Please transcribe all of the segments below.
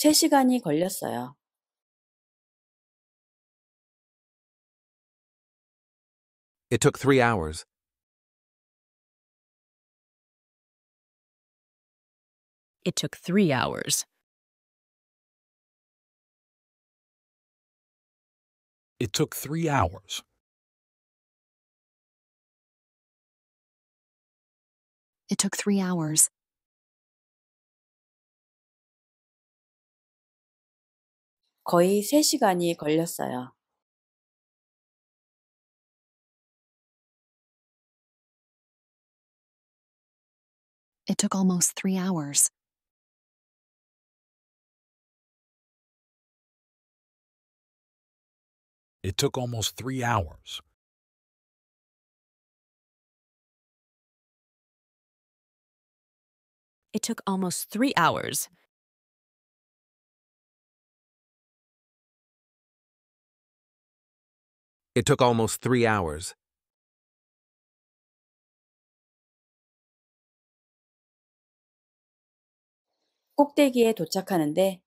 3시간이 걸렸어요. It took three hours. It took three hours. It took three hours. It took three hours. 거의 3시간이 걸렸어요. It took almost three hours. It took almost three hours. It took almost three hours. It took almost three hours. It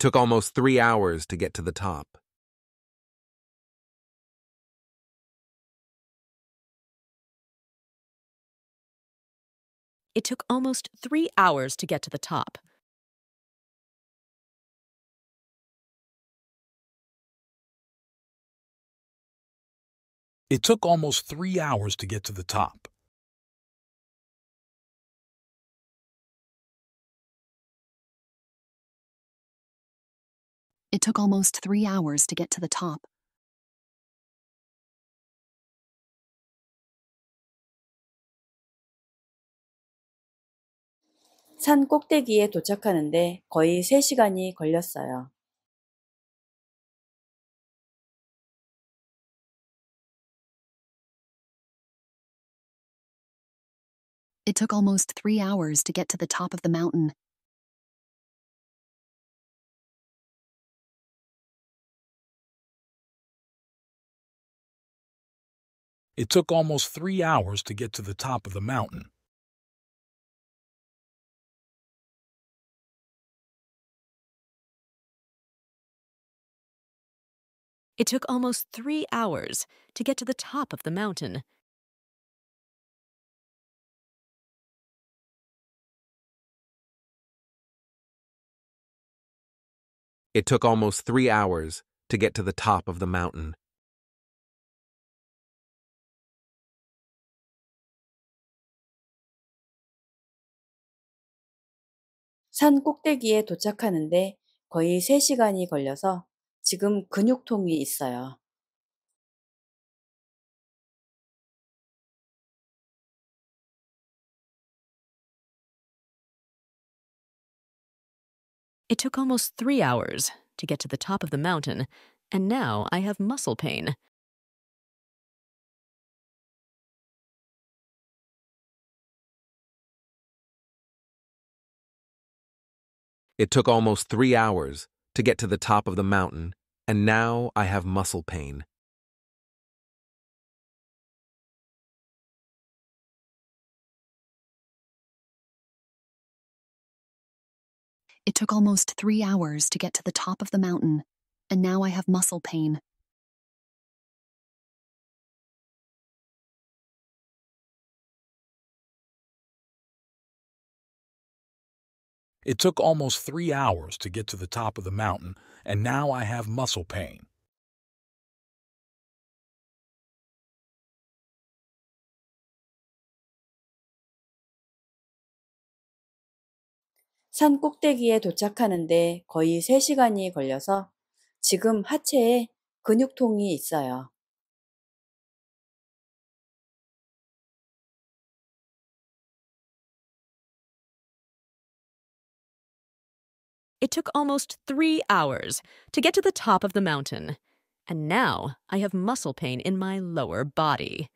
took almost three hours to get to the top. It took almost three hours to get to the top. It took almost three hours to get to the top. It took almost three hours to get to the top. 산 꼭대기에 도착하는데 거의 3시간이 걸렸어요. It took almost three hours to get to the top of the mountain. It took almost three hours to get to the top of the mountain. It took almost three hours to get to the top of the mountain. It took almost three hours to get to the top of the mountain. 산 꼭대기에 도착하는데 거의 3시간이 걸려서 지금 근육통이 있어요. It took almost three hours to get to the top of the mountain, and now I have muscle pain. It took almost three hours to get to the top of the mountain, and now I have muscle pain. It took almost three hours to get to the top of the mountain, and now I have muscle pain. It took almost three hours to get to the top of the mountain, and now I have muscle pain. 산 꼭대기에 도착하는데 거의 3시간이 걸려서 지금 하체에 근육통이 있어요. It took almost three hours to get to the top of the mountain, and now I have muscle pain in my lower body.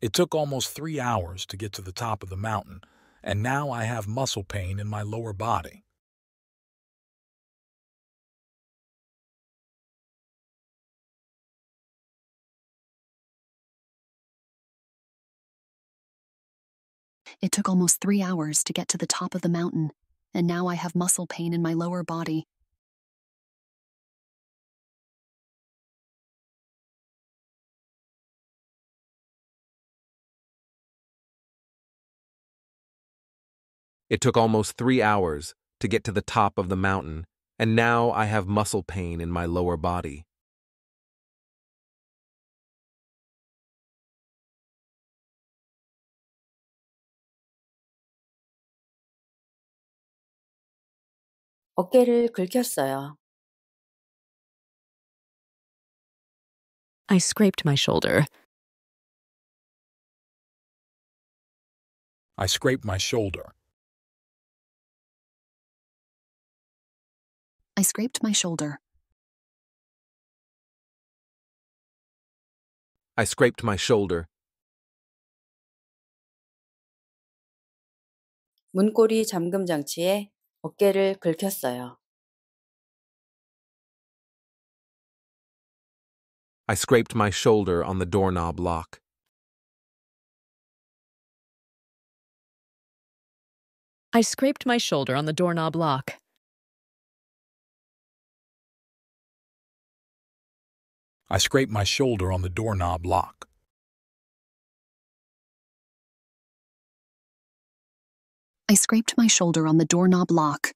It took almost three hours to get to the top of the mountain, and now I have muscle pain in my lower body. It took almost three hours to get to the top of the mountain, and now I have muscle pain in my lower body. It took almost three hours to get to the top of the mountain, and now I have muscle pain in my lower body. 어깨를 긁혔어요. I scraped my shoulder. I scraped my shoulder. I scraped my shoulder. I scraped my shoulder. 문고리 잠금 장치에 어깨를 긁혔어요. I scraped my shoulder on the doorknob lock. I scraped my shoulder on the doorknob lock. I scraped my shoulder on the doorknob lock. I scraped my shoulder on the doorknob lock.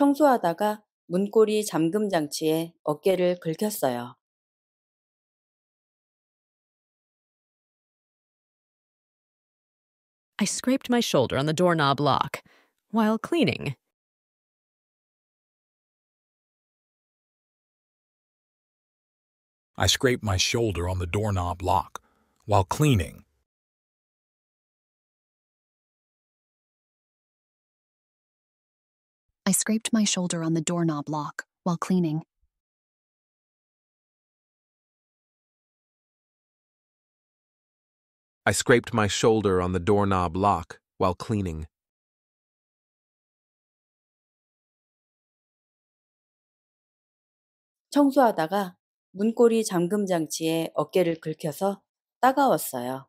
I scraped my shoulder on the doorknob lock while cleaning. I scraped my shoulder on the doorknob lock while cleaning. I scraped my shoulder on the doorknob lock while cleaning. I scraped my shoulder on the doorknob lock while cleaning. 청소하다가 문고리 잠금 장치에 어깨를 긁혀서 따가웠어요.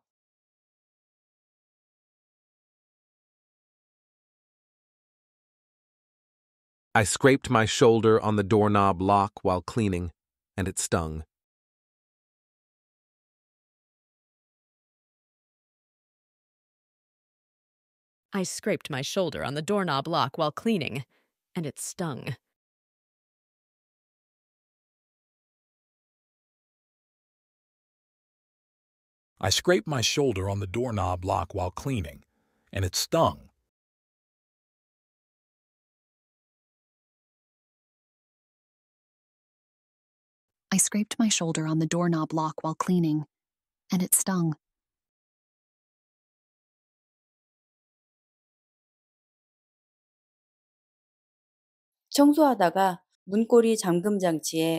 I scraped my shoulder on the doorknob lock while cleaning, and it stung. I scraped my shoulder on the doorknob lock while cleaning, and it stung. I scraped my shoulder on the doorknob lock while cleaning, and it stung. I scraped my shoulder on the doorknob lock while cleaning, and it stung. 청소하다가 문고리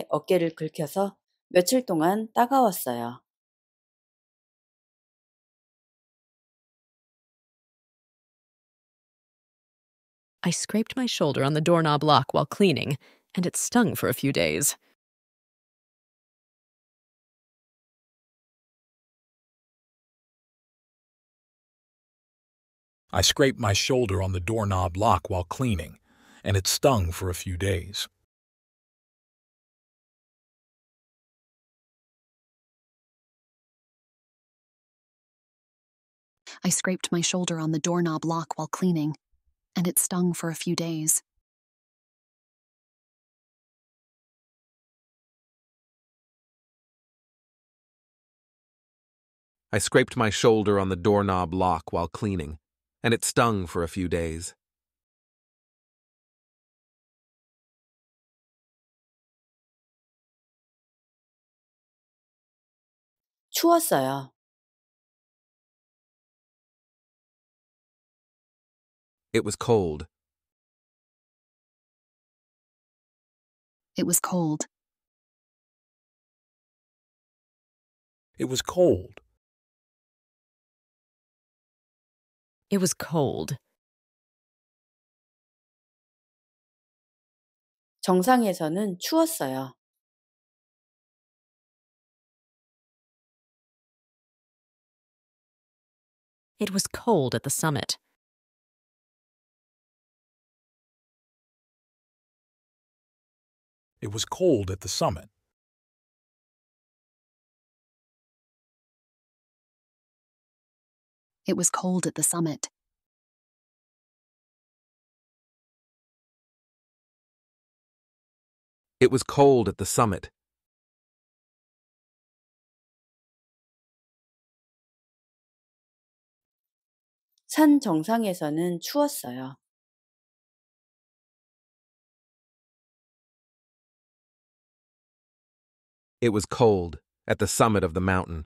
어깨를 긁혀서 며칠 동안 따가웠어요. I scraped my shoulder on the doorknob lock while cleaning, and it stung for a few days. I scraped my shoulder on the doorknob lock while cleaning, and it stung for a few days. I scraped my shoulder on the doorknob lock while cleaning, and it stung for a few days. I scraped my shoulder on the doorknob lock while cleaning, and it stung for a few days. 추웠어요. It was cold. It was cold. It was cold. It was cold. 정상에서는 추웠어요. It was cold at the summit. It was cold at the summit. It was cold at the summit. It was cold at the summit. 산 정상에서는 추웠어요. It was cold, at the summit of the mountain.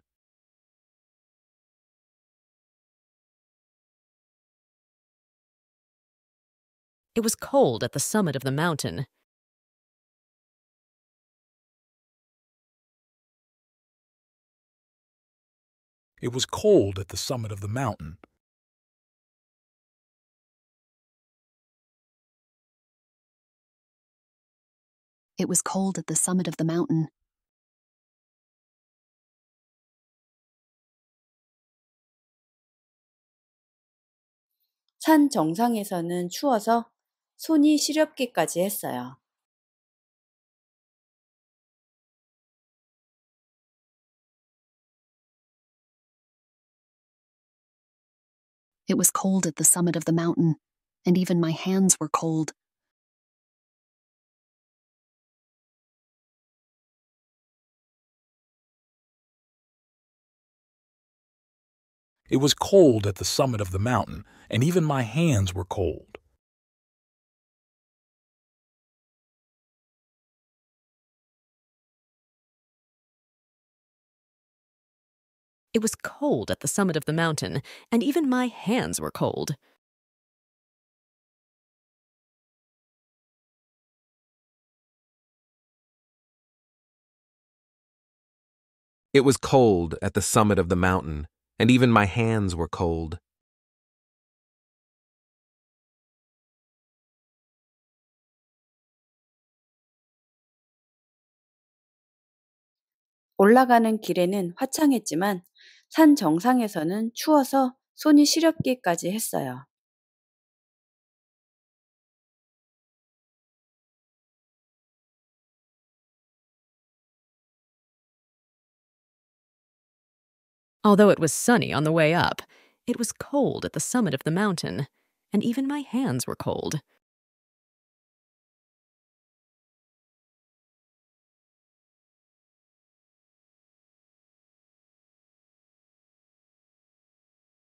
It was cold at the summit of the mountain. It was cold at the summit of the mountain. It was cold at the summit of the mountain. 산 정상에서는 추워서 손이 시렵기까지 했어요. It was cold at the summit of the mountain, and even my hands were cold. It was cold at the summit of the mountain, and even my hands were cold. It was cold at the summit of the mountain, and even my hands were cold. It was cold at the summit of the mountain, and even my hands were cold. 올라가는 길에는 화창했지만 산 정상에서는 추워서 손이 시렵기까지 했어요. Although it was sunny on the way up, it was cold at the summit of the mountain, and even my hands were cold.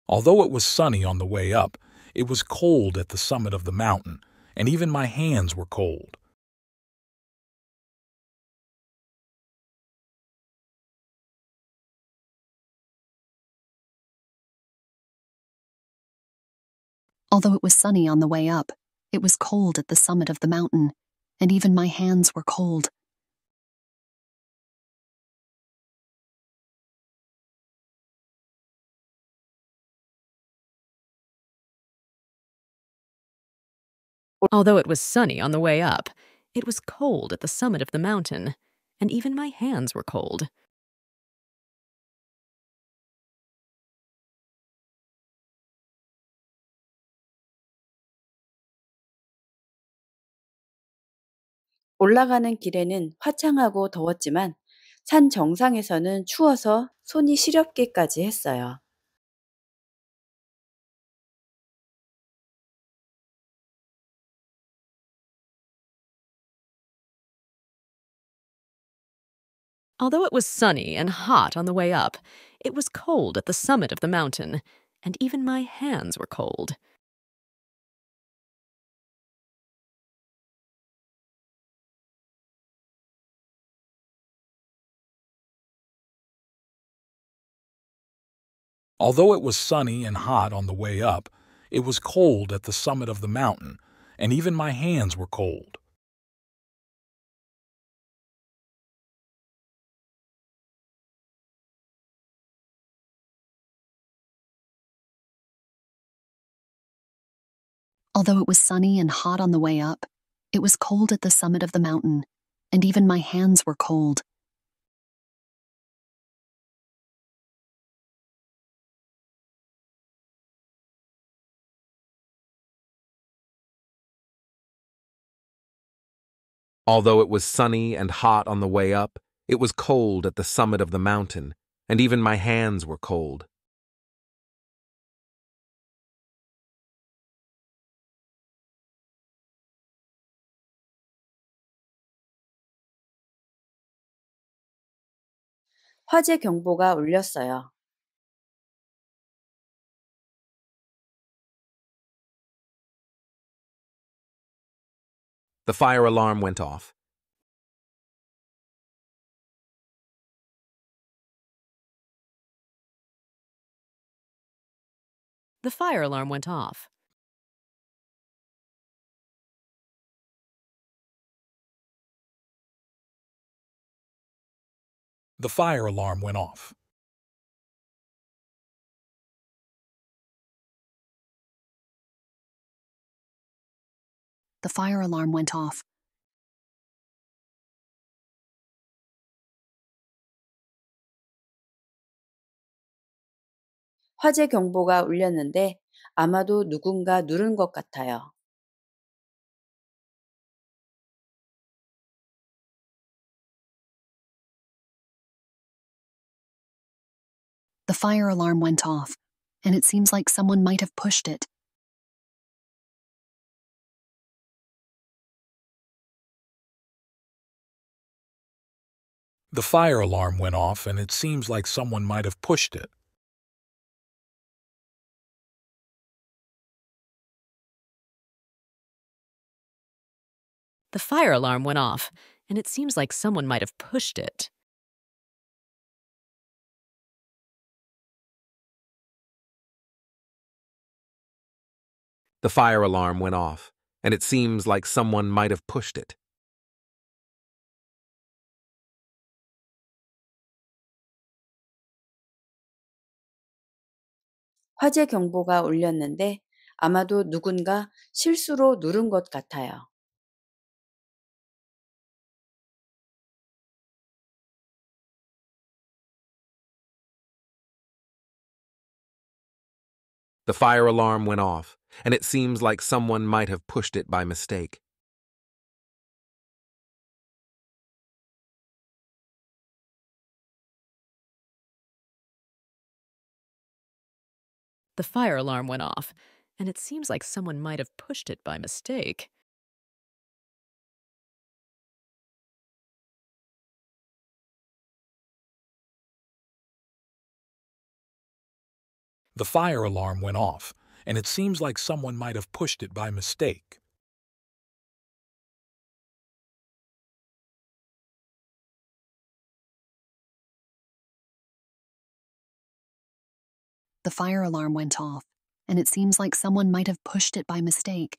Although it was sunny on the way up, it was cold at the summit of the mountain, and even my hands were cold. Although it was sunny on the way up, it was cold at the summit of the mountain, and even my hands were cold. Although it was sunny on the way up, it was cold at the summit of the mountain, and even my hands were cold. 올라가는 길에는 화창하고 더웠지만 산 정상에서는 추워서 손이 시렵기까지 했어요. Although it was sunny and hot on the way up, it was cold at the summit of the mountain, and even my hands were cold. Although it was sunny and hot on the way up, it was cold at the summit of the mountain, and even my hands were cold. Although it was sunny and hot on the way up, it was cold at the summit of the mountain, and even my hands were cold, Although it was sunny and hot on the way up, it was cold at the summit of the mountain, and even my hands were cold. 화재 경보가 울렸어요. The fire alarm went off. The fire alarm went off. The fire alarm went off. the fire alarm went off. 화재 경보가 울렸는데 아마도 누군가 누른 것 같아요. The fire alarm went off, and it seems like someone might have pushed it. The fire alarm went off, and it seems like someone might have pushed it. The fire alarm went off, and it seems like someone might have pushed it. The fire alarm went off, and it seems like someone might have pushed it. 화재 경보가 울렸는데 아마도 누군가 실수로 누른 것 같아요. The fire alarm went off, and it seems like someone might have pushed it by mistake. The fire alarm went off, and it seems like someone might have pushed it by mistake. The fire alarm went off, and it seems like someone might have pushed it by mistake. the fire alarm went off, and it seems like someone might have pushed it by mistake.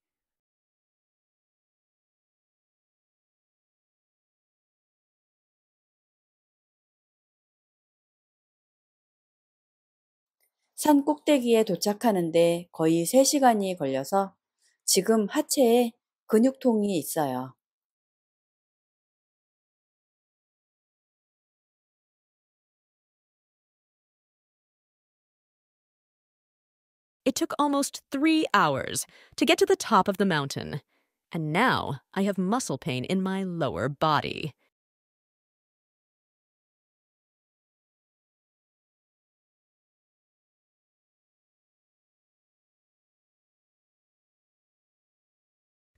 산 꼭대기에 도착하는데 거의 3시간이 걸려서 지금 하체에 근육통이 있어요. It took almost three hours to get to the top of the mountain, and now I have muscle pain in my lower body.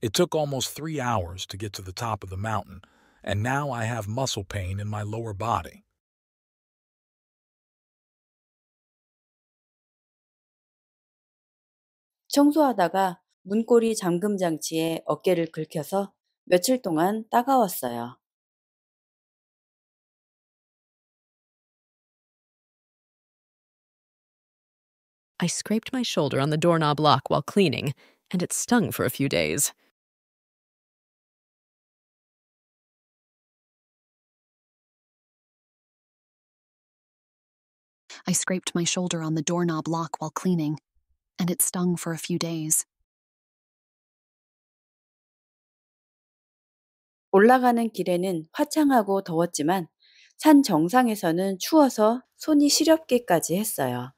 It took almost three hours to get to the top of the mountain, and now I have muscle pain in my lower body. 청소하다가 문고리 잠금 장치에 어깨를 긁혀서 며칠 동안 따가웠어요. I scraped my shoulder on the doorknob lock while cleaning, and it stung for a few days. I scraped my shoulder on the doorknob lock while cleaning, and it stung for a few days. 올라가는 길에는 화창하고 더웠지만 산 정상에서는 추워서 손이 시렵기까지 했어요.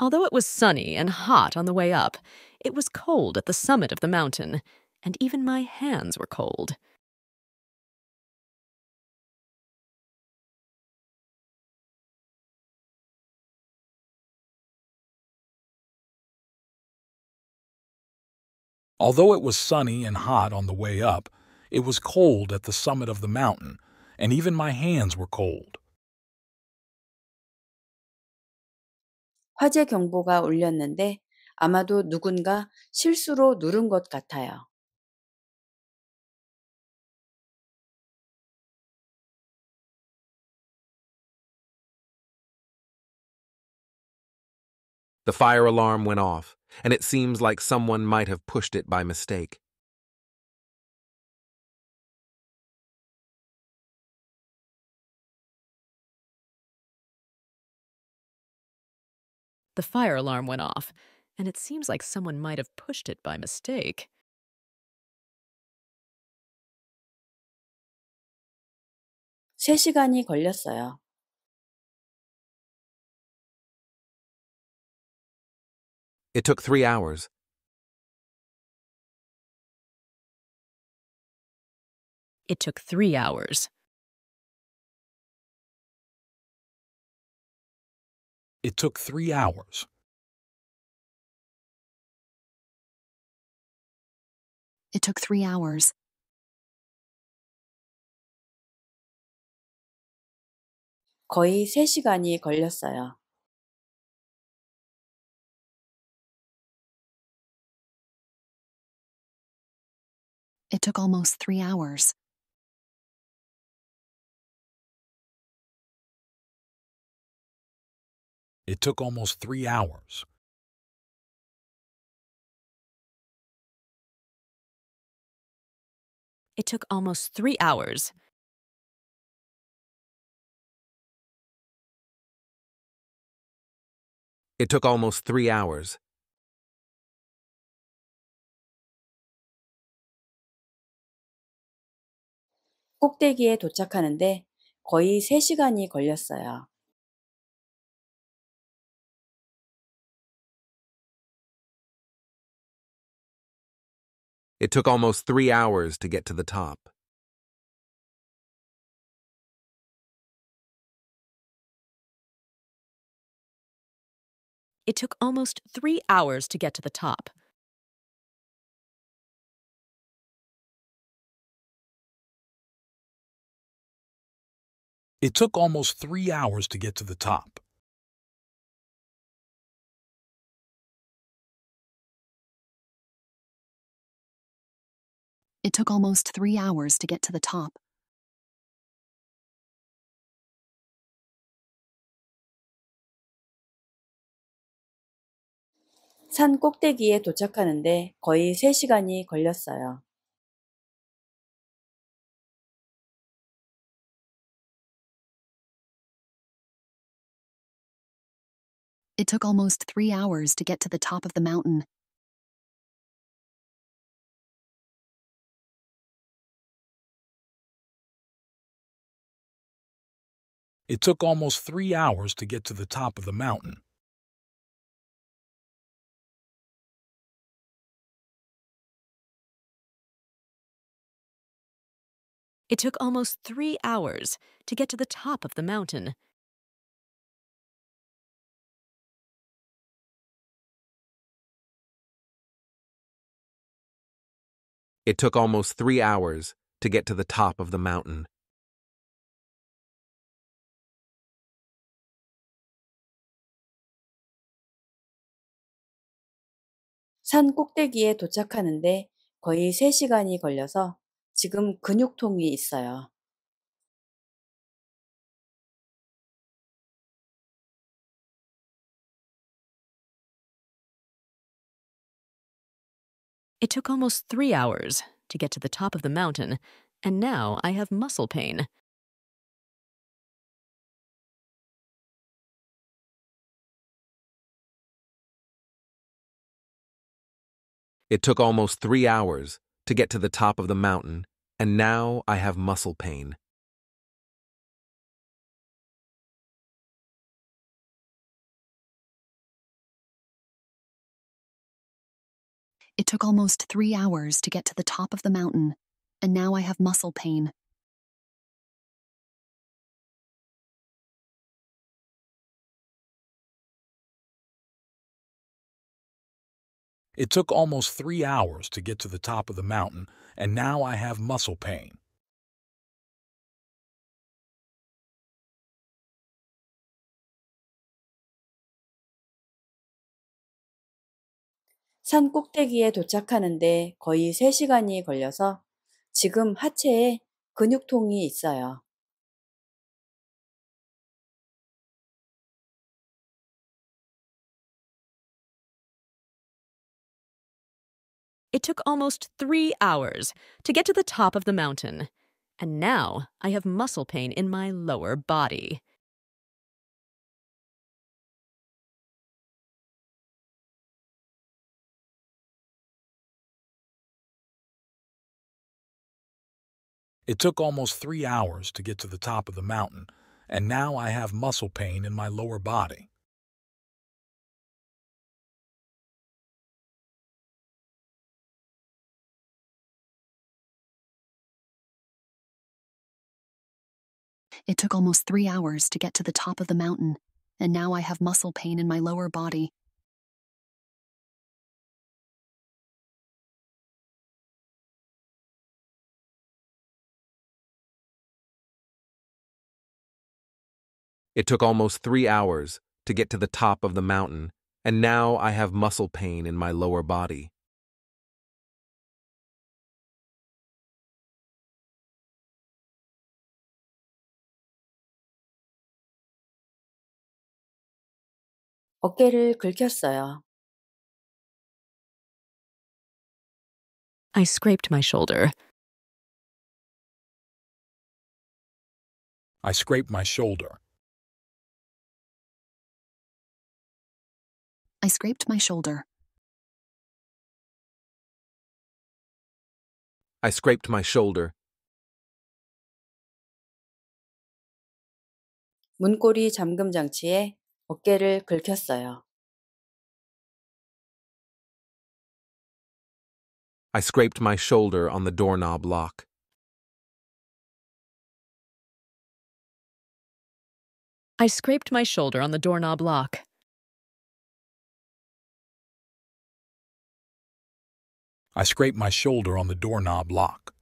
Although it was sunny and hot on the way up, it was cold at the summit of the mountain, and even my hands were cold. Although it was sunny and hot on the way up, it was cold at the summit of the mountain, and even my hands were cold. 화재 경보가 울렸는데 아마도 누군가 실수로 누른 것 같아요. The fire alarm went off, and it seems like someone might have pushed it by mistake. The fire alarm went off, and it seems like someone might have pushed it by mistake. (3시간이 걸렸어요.) It took three hours. It took three hours. It took three hours. It took three hours. 거의 3시간이 걸렸어요. It took almost three hours. It took almost three hours. It took almost three hours. It took almost three hours. 꼭대기에 도착하는데 거의 3시간이 걸렸어요. It took almost t h o u r s to get to the top. i h hours to get to the top. It took almost three hours to get to the top. It took almost three hours to get to the top. 산 꼭대기에 도착하는데 거의 3시간이 걸렸어요. It took almost three hours to get to the top of the mountain. It took almost three hours to get to the top of the mountain. It took almost three hours to get to the top of the mountain. It took almost three hours to get to the top of the mountain. 산 꼭대기에 도착하는데 거의 걸려서 지금 근육통이 있어요. It took almost three hours to get to the top of the mountain, and now I have muscle pain. It took almost three hours to get to the top of the mountain, and now I have muscle pain. It took almost three hours to get to the top of the mountain, and now I have muscle pain. It took almost three hours to get to the top of the mountain, and now I have muscle pain. 산 꼭대기에 도착하는데 거의 3시간이 걸려서 지금 하체에 근육통이 있어요. It took almost t hours to get to the top of the mountain, and now I have muscle pain in my lower body. It took almost three hours to get to the top of the mountain, and now I have muscle pain in my lower body. It took almost three hours to get to the top of the mountain, and now I have muscle pain in my lower body. It took almost three hours to get to the top of the mountain, and now I have muscle pain in my lower body. I scraped my shoulder. I scraped my shoulder. I scraped my shoulder. I scraped my shoulder. 문고리 잠금 장치에 어깨를 긁혔어요. I scraped my shoulder on the doorknob lock. I scraped my shoulder on the doorknob lock. I scraped my shoulder on the doorknob lock.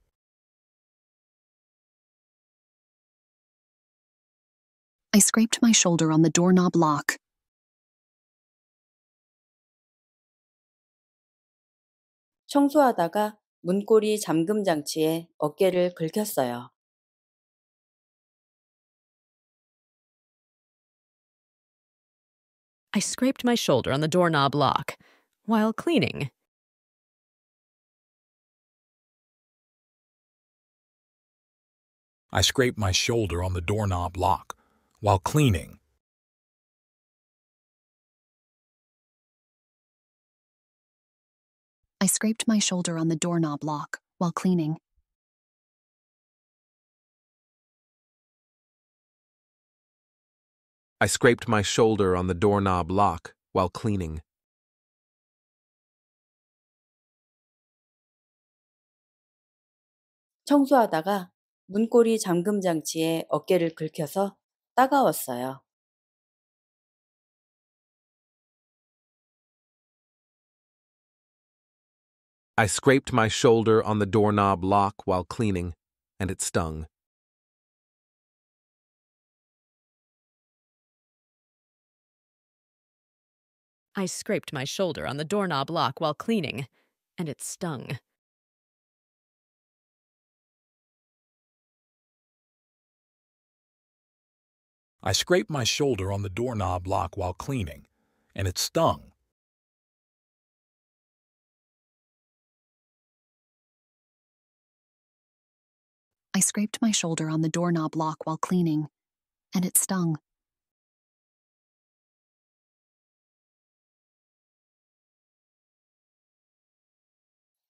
I scraped my shoulder on the doorknob lock. 청소하다가 문고리 잠금 어깨를 긁혔어요. I scraped my shoulder on the doorknob lock while cleaning. I scraped my shoulder on the doorknob lock while cleaning. I scraped my shoulder on the doorknob lock while cleaning. I scraped my shoulder on the doorknob lock while cleaning. 청소하다가 문고리 잠금 장치에 어깨를 긁혀서 따가웠어요. I scraped my shoulder on the doorknob lock while cleaning, and it stung. I scraped my shoulder on the doorknob lock while cleaning, and it stung. I scraped my shoulder on the doorknob lock while cleaning, and it stung. I scraped my shoulder on the doorknob lock while cleaning, and it stung.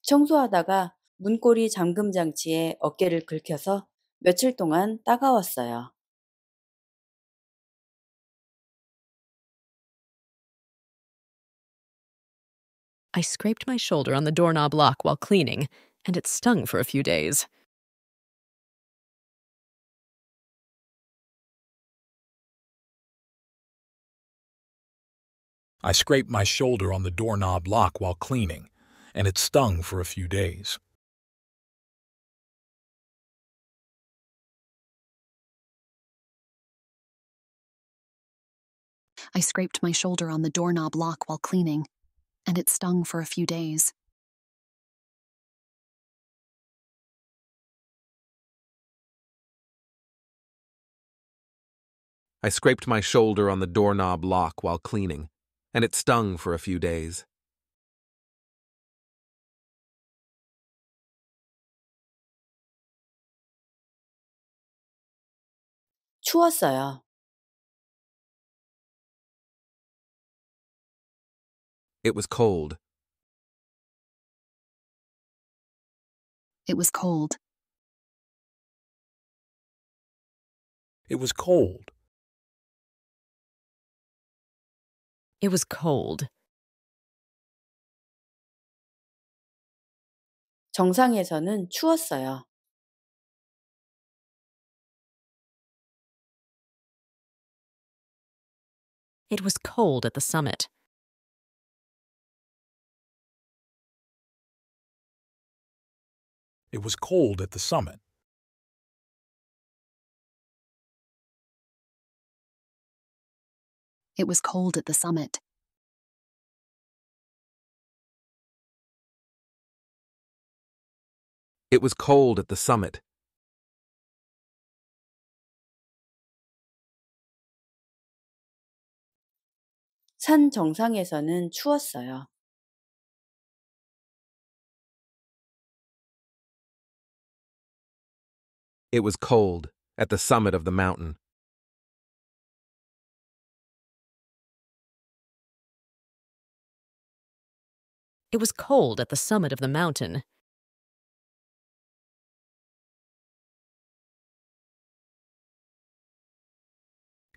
청소하다가 문고리 어깨를 긁혀서 며칠 동안 따가웠어요. I scraped my shoulder on the doorknob lock while cleaning, and it stung for a few days. I scraped my shoulder on the doorknob lock while cleaning, and it stung for a few days. I scraped my shoulder on the doorknob lock while cleaning, and it stung for a few days. I scraped my shoulder on the doorknob lock while cleaning, and it stung for a few days. 추웠어요. It was cold. It was cold. It was cold. It was cold. 정상에서는 추웠어요. It was cold at the summit. It was cold at the summit. It was cold at the summit. It was cold at the summit. 산 정상에서는 추웠어요. It was cold, at the summit of the mountain. It was cold at the summit of the mountain.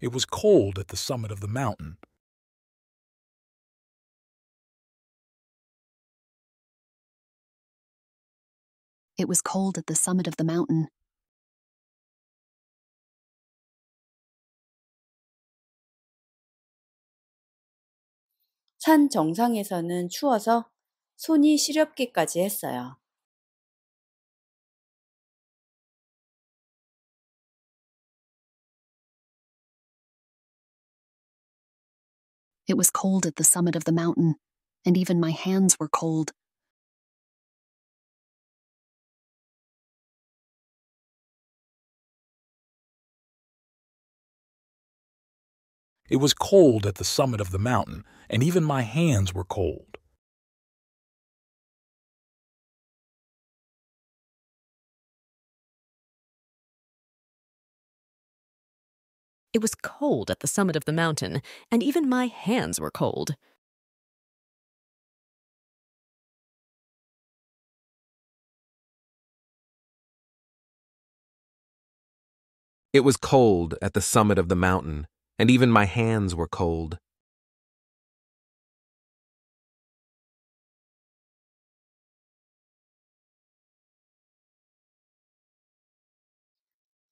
It was cold at the summit of the mountain. It was cold at the summit of the mountain. 산 정상에서는 추워서 손이 시렵기까지 했어요. It was cold at the summit of the mountain, and even my hands were cold. It was cold at the summit of the mountain, and even my hands were cold. It was cold at the summit of the mountain, and even my hands were cold. It was cold at the summit of the mountain, and even my hands were cold.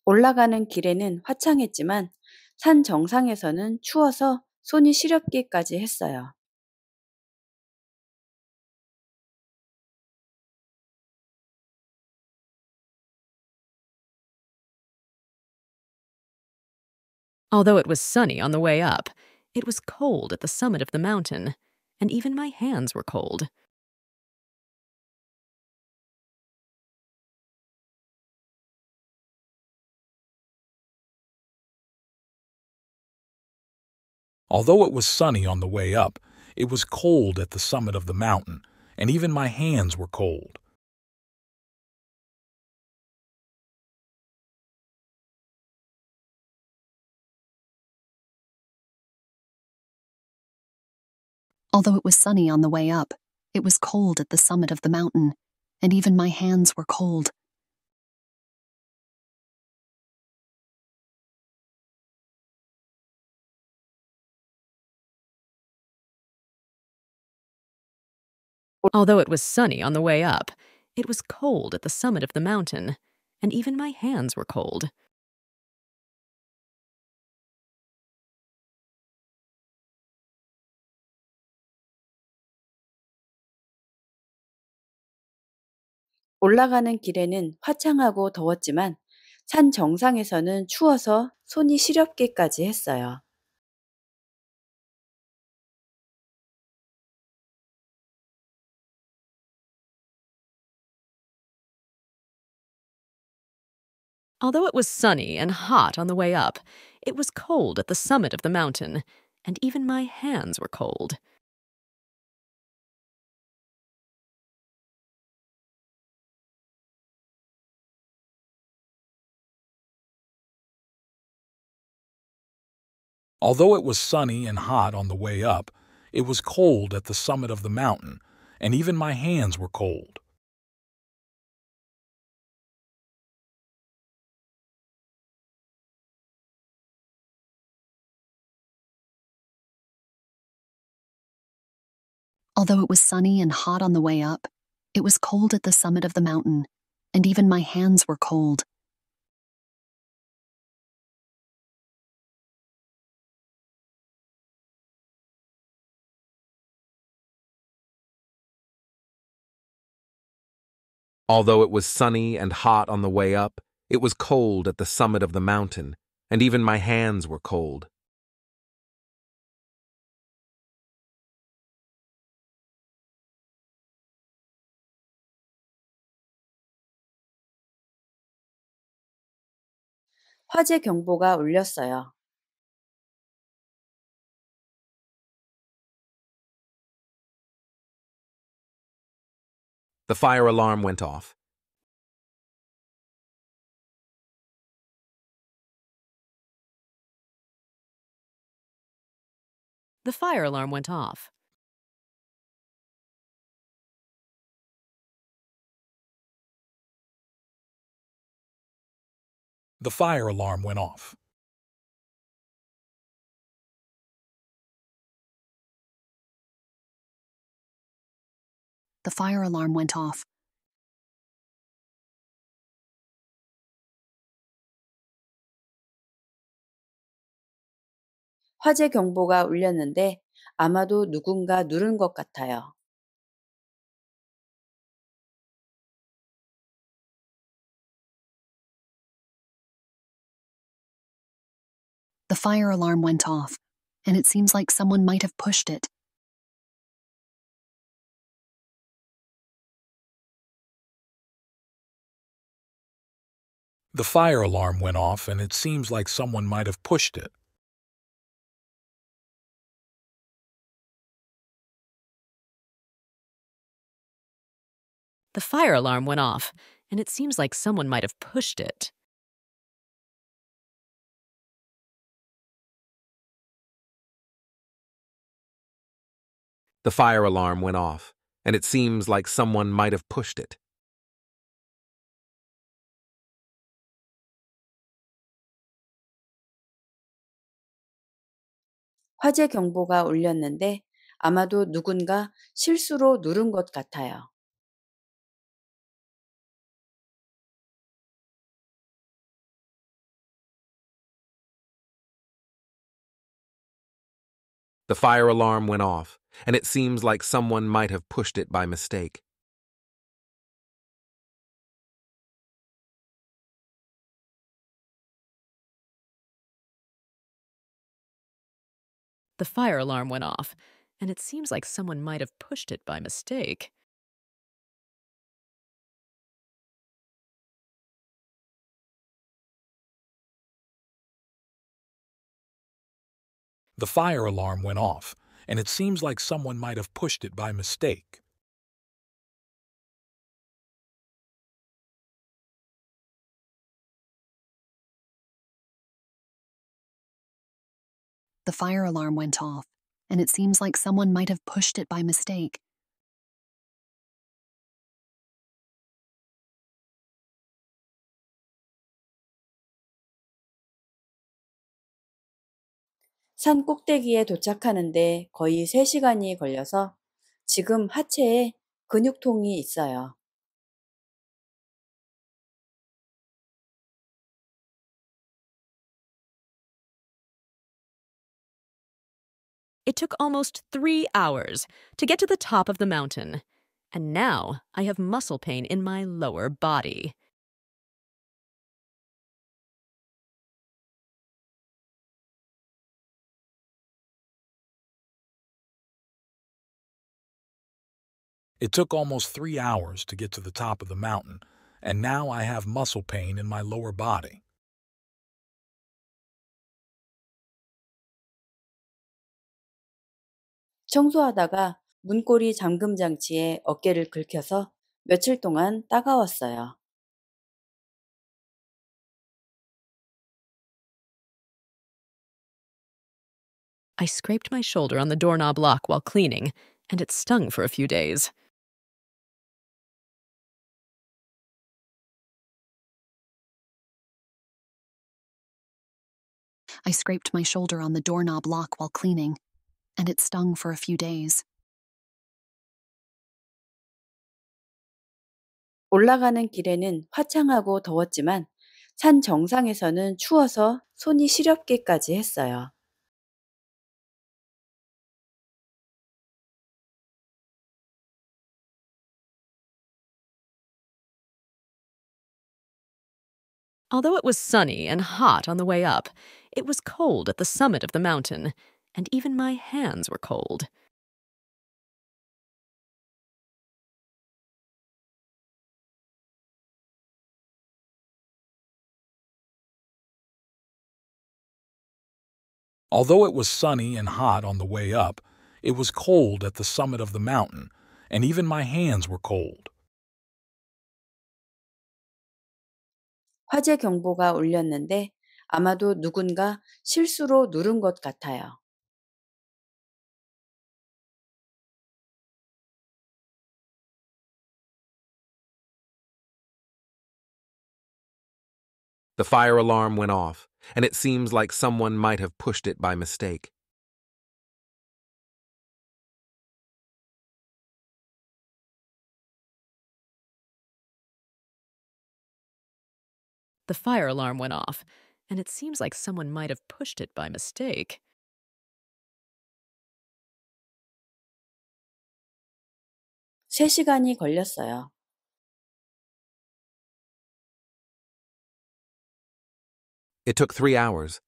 올라가는 길에는 화창했지만 산 정상에서는 추워서 손이 시렵기까지 했어요. Although it was sunny on the way up, it was cold at the summit of the mountain, and even my hands were cold. Although it was sunny on the way up, it was cold at the summit of the mountain, and even my hands were cold. Although it was sunny on the way up, it was cold at the summit of the mountain, and even my hands were cold. Although it was sunny on the way up, it was cold at the summit of the mountain, and even my hands were cold. 올라가는 길에는 화창하고 더웠지만 산 정상에서는 추워서 손이 시렵기까지 했어요. Although it was sunny and hot on the way up, it was cold at the summit of the mountain, and even my hands were cold. Although it was sunny and hot on the way up, it was cold at the summit of the mountain, and even my hands were cold. Although it was sunny and hot on the way up, it was cold at the summit of the mountain, and even my hands were cold, Although it was sunny and hot on the way up, it was cold at the summit of the mountain, and even my hands were cold. 화재 경보가 울렸어요. The fire alarm went off. The fire alarm went off. The fire alarm went off. the fire alarm went off. 화재 경보가 울렸는데 아마도 누군가 누른 것 같아요. The fire alarm went off, and it seems like someone might have pushed it. The fire alarm went off and it seems like someone might have pushed it. The fire alarm went off, and it seems like someone might have pushed it. The fire alarm went off, and it seems like someone might have pushed it. 화재 경보가 울렸는데 아마도 누군가 실수로 누른 것 같아요. The fire alarm went off, and it seems like someone might have pushed it by mistake. the fire alarm went off, and it seems like someone might have pushed it by mistake. The fire alarm went off, and it seems like someone might have pushed it by mistake. The fire alarm went off, and it seems like someone might have pushed it by mistake. 산 꼭대기에 도착하는데 거의 3시간이 걸려서 지금 하체에 근육통이 있어요. It took almost three hours to get to the top of the mountain, and now I have muscle pain in my lower body. It took almost three hours to get to the top of the mountain, and now I have muscle pain in my lower body. 청소하다가 문고리 잠금 장치에 어깨를 긁혀서 며칠 동안 따가웠어요. I scraped my shoulder on the doorknob lock while cleaning, and it stung for a few days. and it stung for a few days. 올라가는 길에는 화창하고 더웠지만 산 정상에서는 추워서 손이 시렵기까지 했어요. Although it was sunny and hot on the way up, it was cold at the summit of the mountain, and even my hands were cold. Although it was sunny and hot on the way up, it was cold at the summit of the mountain, and even my hands were cold. 화재 경보가 울렸는데 아마도 누군가 실수로 누른 것 같아요. The fire alarm went off, and it seems like someone might have pushed it by mistake. The fire alarm went off, and it seems like someone might have pushed it by mistake. It took three hours.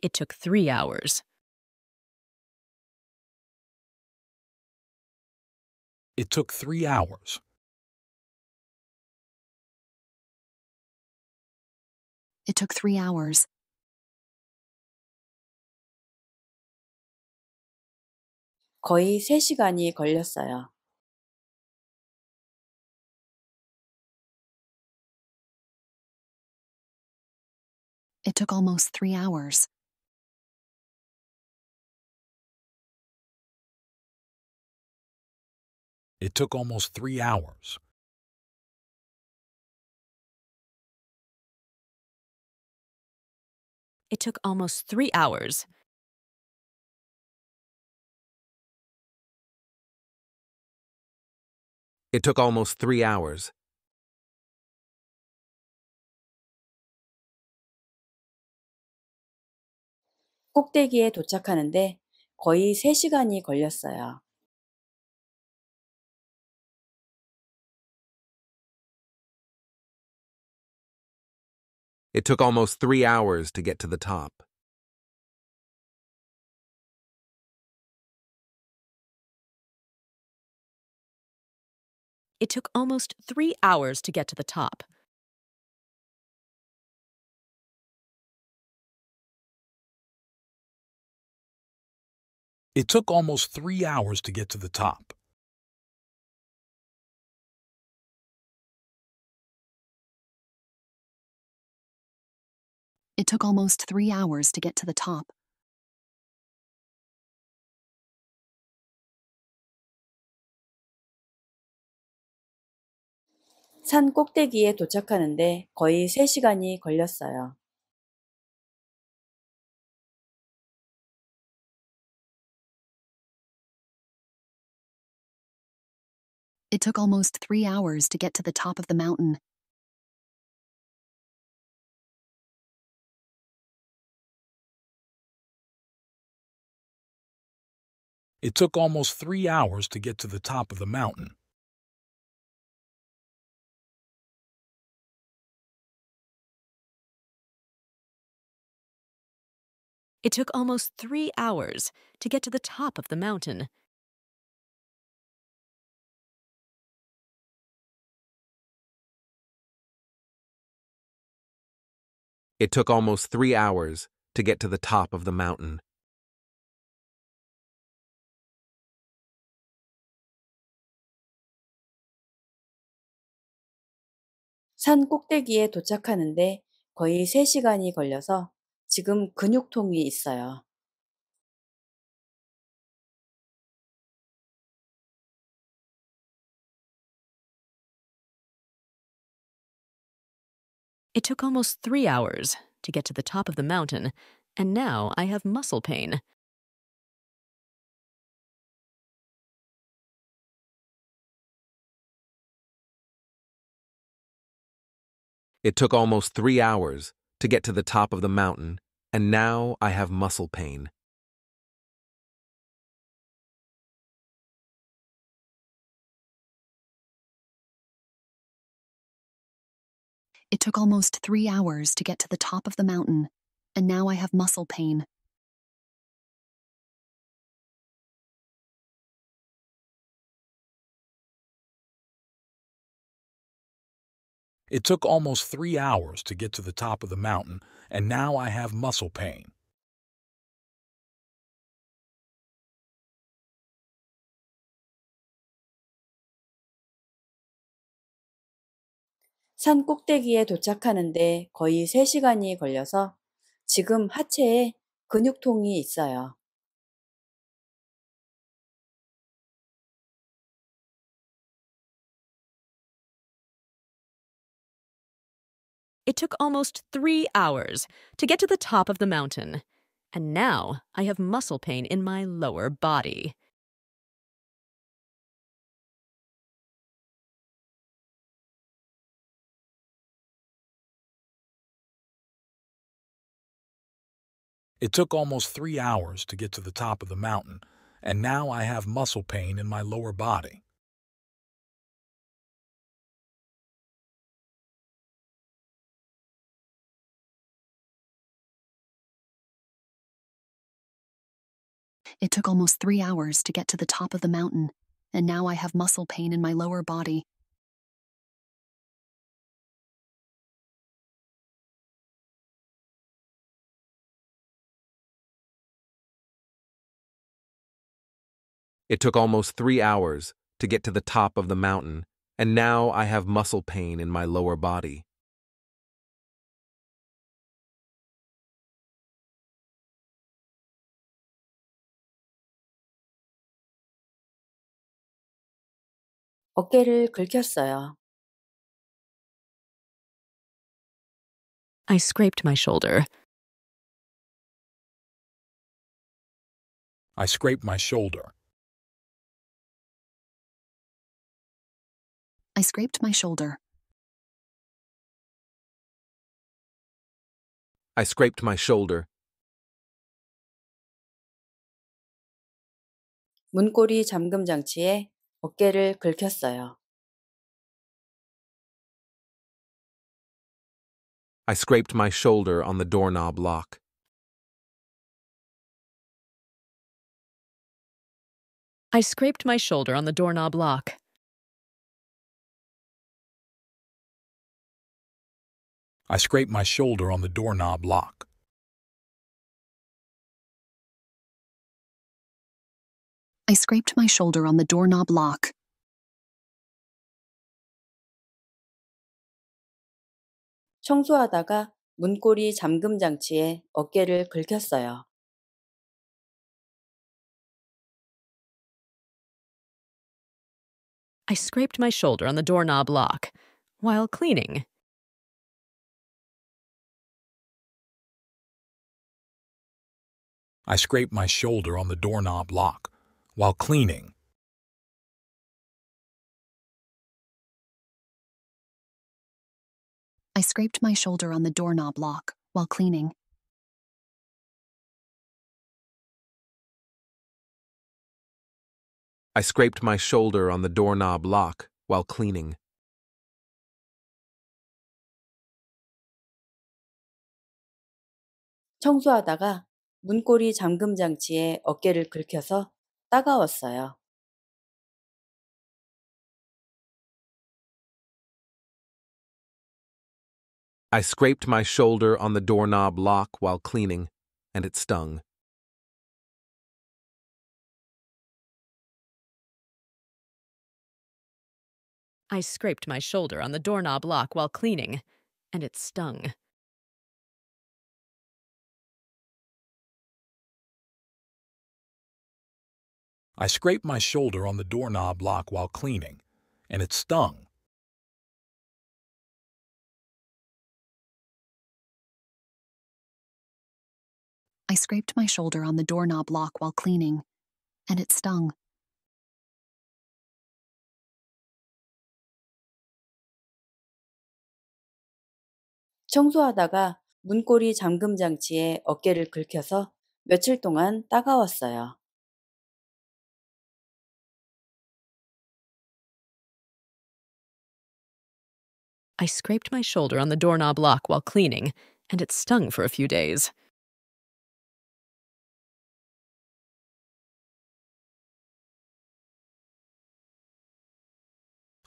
It took three hours. It took three hours. It took three hours. 거의 3시간이 걸렸어요. It took almost three hours. It took almost three hours. It took almost three hours. It took almost three hours. 꼭대기에 도착하는데 거의 3시간이 걸렸어요. It took almost three hours to get to the top. It took almost three hours to get to the top. It took almost three hours to get to the top. It took almost three hours to get to the top. 산 꼭대기에 도착하는데 거의 3시간이 걸렸어요. It took almost three hours to get to the top of the mountain. It took almost three hours to get to the top of the mountain. It took almost three hours to get to the top of the mountain. It took almost three hours to get to the top of the mountain. 산 꼭대기에 도착하는데 거의 걸려서 지금 근육통이 있어요. It took almost three hours to get to the top of the mountain, and now I have muscle pain. It took almost three hours to get to the top of the mountain, and now I have muscle pain. It took almost three hours to get to the top of the mountain, and now I have muscle pain. It took almost three hours to get to the top of the mountain, and now I have muscle pain. 산 꼭대기에 도착하는데 거의 3시간이 걸려서 지금 하체에 근육통이 있어요. It took almost t hours to get to the top of the mountain, and now I have muscle pain in my lower body. It took almost three hours to get to the top of the mountain, and now I have muscle pain in my lower body. It took almost three hours to get to the top of the mountain, and now I have muscle pain in my lower body. It took almost three hours to get to the top of the mountain, and now I have muscle pain in my lower body. I scraped my shoulder. I scraped my shoulder. I scraped my shoulder. I scraped my shoulder. 문고리 잠금 장치에 어깨를 긁혔어요. I scraped my shoulder on the doorknob lock. I scraped my shoulder on the doorknob lock. I scraped my shoulder on the doorknob lock. I scraped my shoulder on the doorknob lock. 청소하다가 문고리 잠금 어깨를 긁혔어요. I scraped my shoulder on the doorknob lock while cleaning. I scraped my shoulder on the doorknob lock while cleaning. I scraped my shoulder on the doorknob lock while cleaning. I scraped my shoulder on the doorknob lock while cleaning. 청소하다가 문고리 잠금 장치에 어깨를 긁혀서 따가웠어요. I scraped my shoulder on the doorknob lock while cleaning, and it stung. I scraped my shoulder on the doorknob lock while cleaning, and it stung. I scraped my shoulder on the doorknob lock while cleaning, and it stung. I scraped my shoulder on the doorknob lock while cleaning, and it stung. 청소하다가 문고리 어깨를 긁혀서 며칠 동안 따가웠어요. I scraped my shoulder on the doorknob lock while cleaning, and it stung for a few days.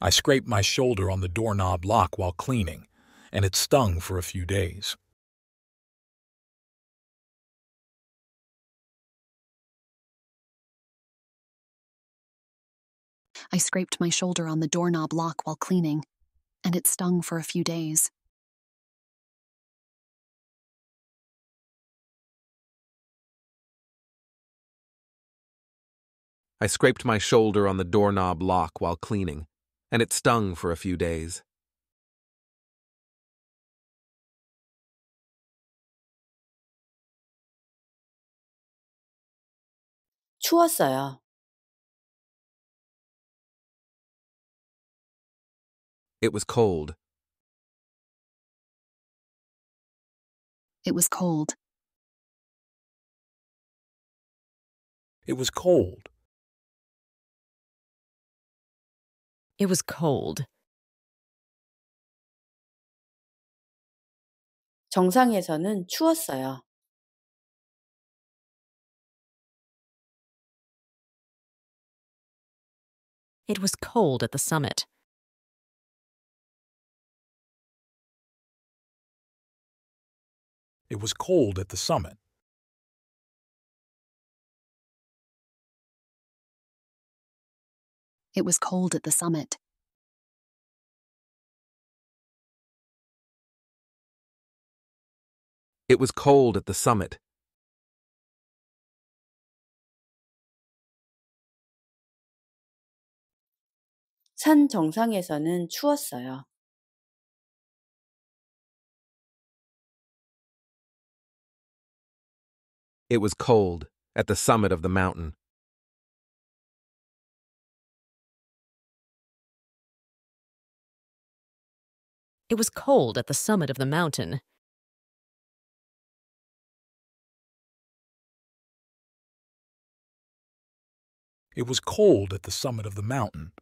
I scraped my shoulder on the doorknob lock while cleaning, and it stung for a few days. I scraped my shoulder on the doorknob lock while cleaning, and it stung for a few days. I scraped my shoulder on the doorknob lock while cleaning, and it stung for a few days. 추웠어요. It was cold. It was cold. It was cold. It was cold. 정상에서는 추웠어요. It was cold at the summit. It was cold at the summit. It was cold at the summit. It was cold at the summit. 산 정상에서는 추웠어요. It was cold, at the summit of the mountain. It was cold at the summit of the mountain. It was cold at the summit of the mountain.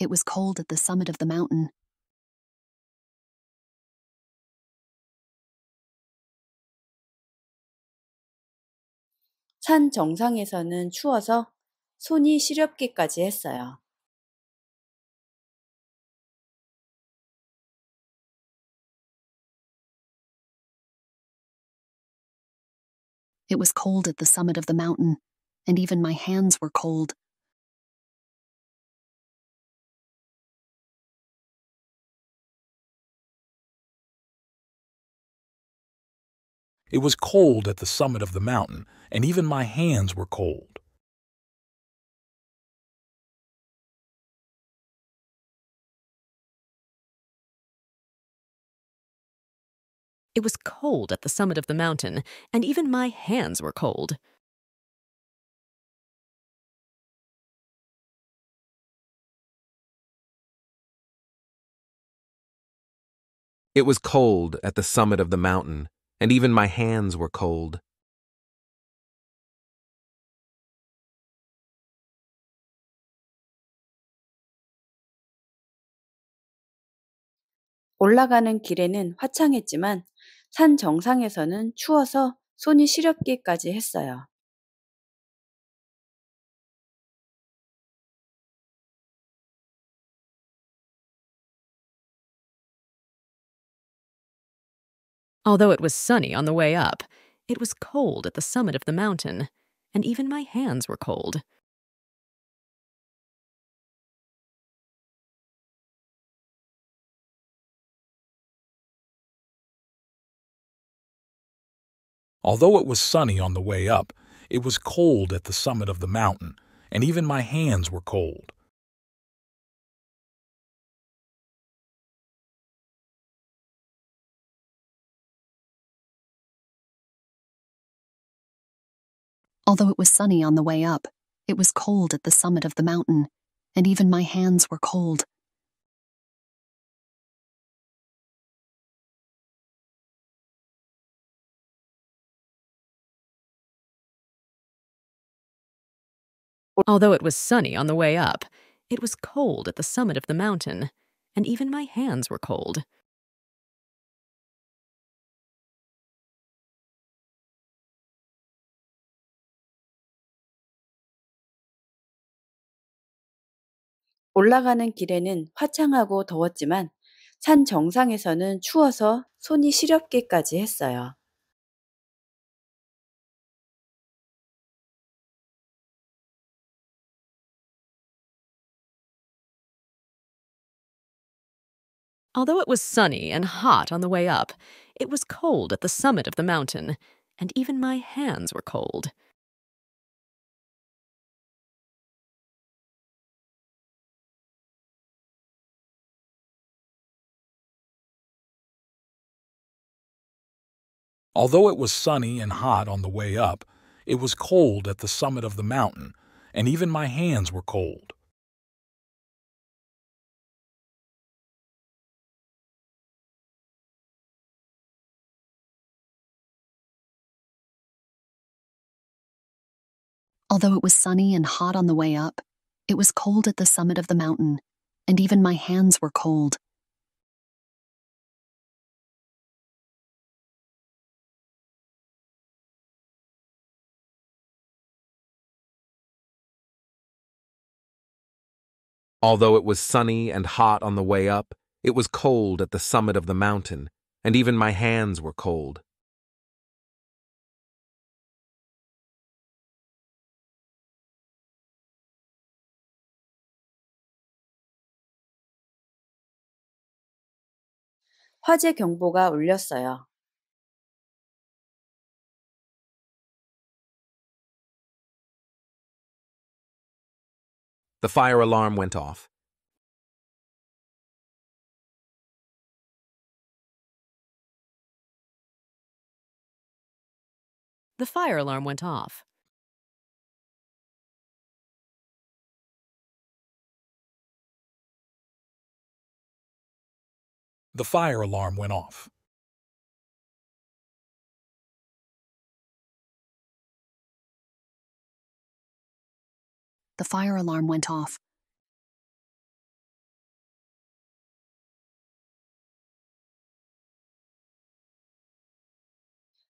It was cold at the summit of the mountain. 산 정상에서는 추워서 손이 시렵기까지 했어요. It was cold at the summit of the mountain, and even my hands were cold. It was cold at the summit of the mountain, and even my hands were cold. It was cold at the summit of the mountain, and even my hands were cold. It was cold at the summit of the mountain, and even my hands were cold. 올라가는 길에는 화창했지만 산 정상에서는 추워서 손이 시렵기까지 했어요. Although it was sunny on the way up, it was cold at the summit of the mountain, and even my hands were cold. Although it was sunny on the way up, it was cold at the summit of the mountain, and even my hands were cold. Although it was sunny on the way up, it was cold at the summit of the mountain, and even my hands were cold. Although it was sunny on the way up, it was cold at the summit of the mountain, and even my hands were cold. 올라가는 길에는 화창하고 더웠지만 산 정상에서는 추워서 손이 시렵기까지 했어요. Although it was sunny and hot on the way up, it was cold at the summit of the mountain, and even my hands were cold. Although it was sunny and hot on the way up, it was cold at the summit of the mountain, and even my hands were cold. Although it was sunny and hot on the way up, it was cold at the summit of the mountain, and even my hands were cold. Although it was sunny and hot on the way up, it was cold at the summit of the mountain, and even my hands were cold. 화재 경보가 울렸어요. The fire alarm went off. The fire alarm went off. The fire alarm went off. the fire alarm went off.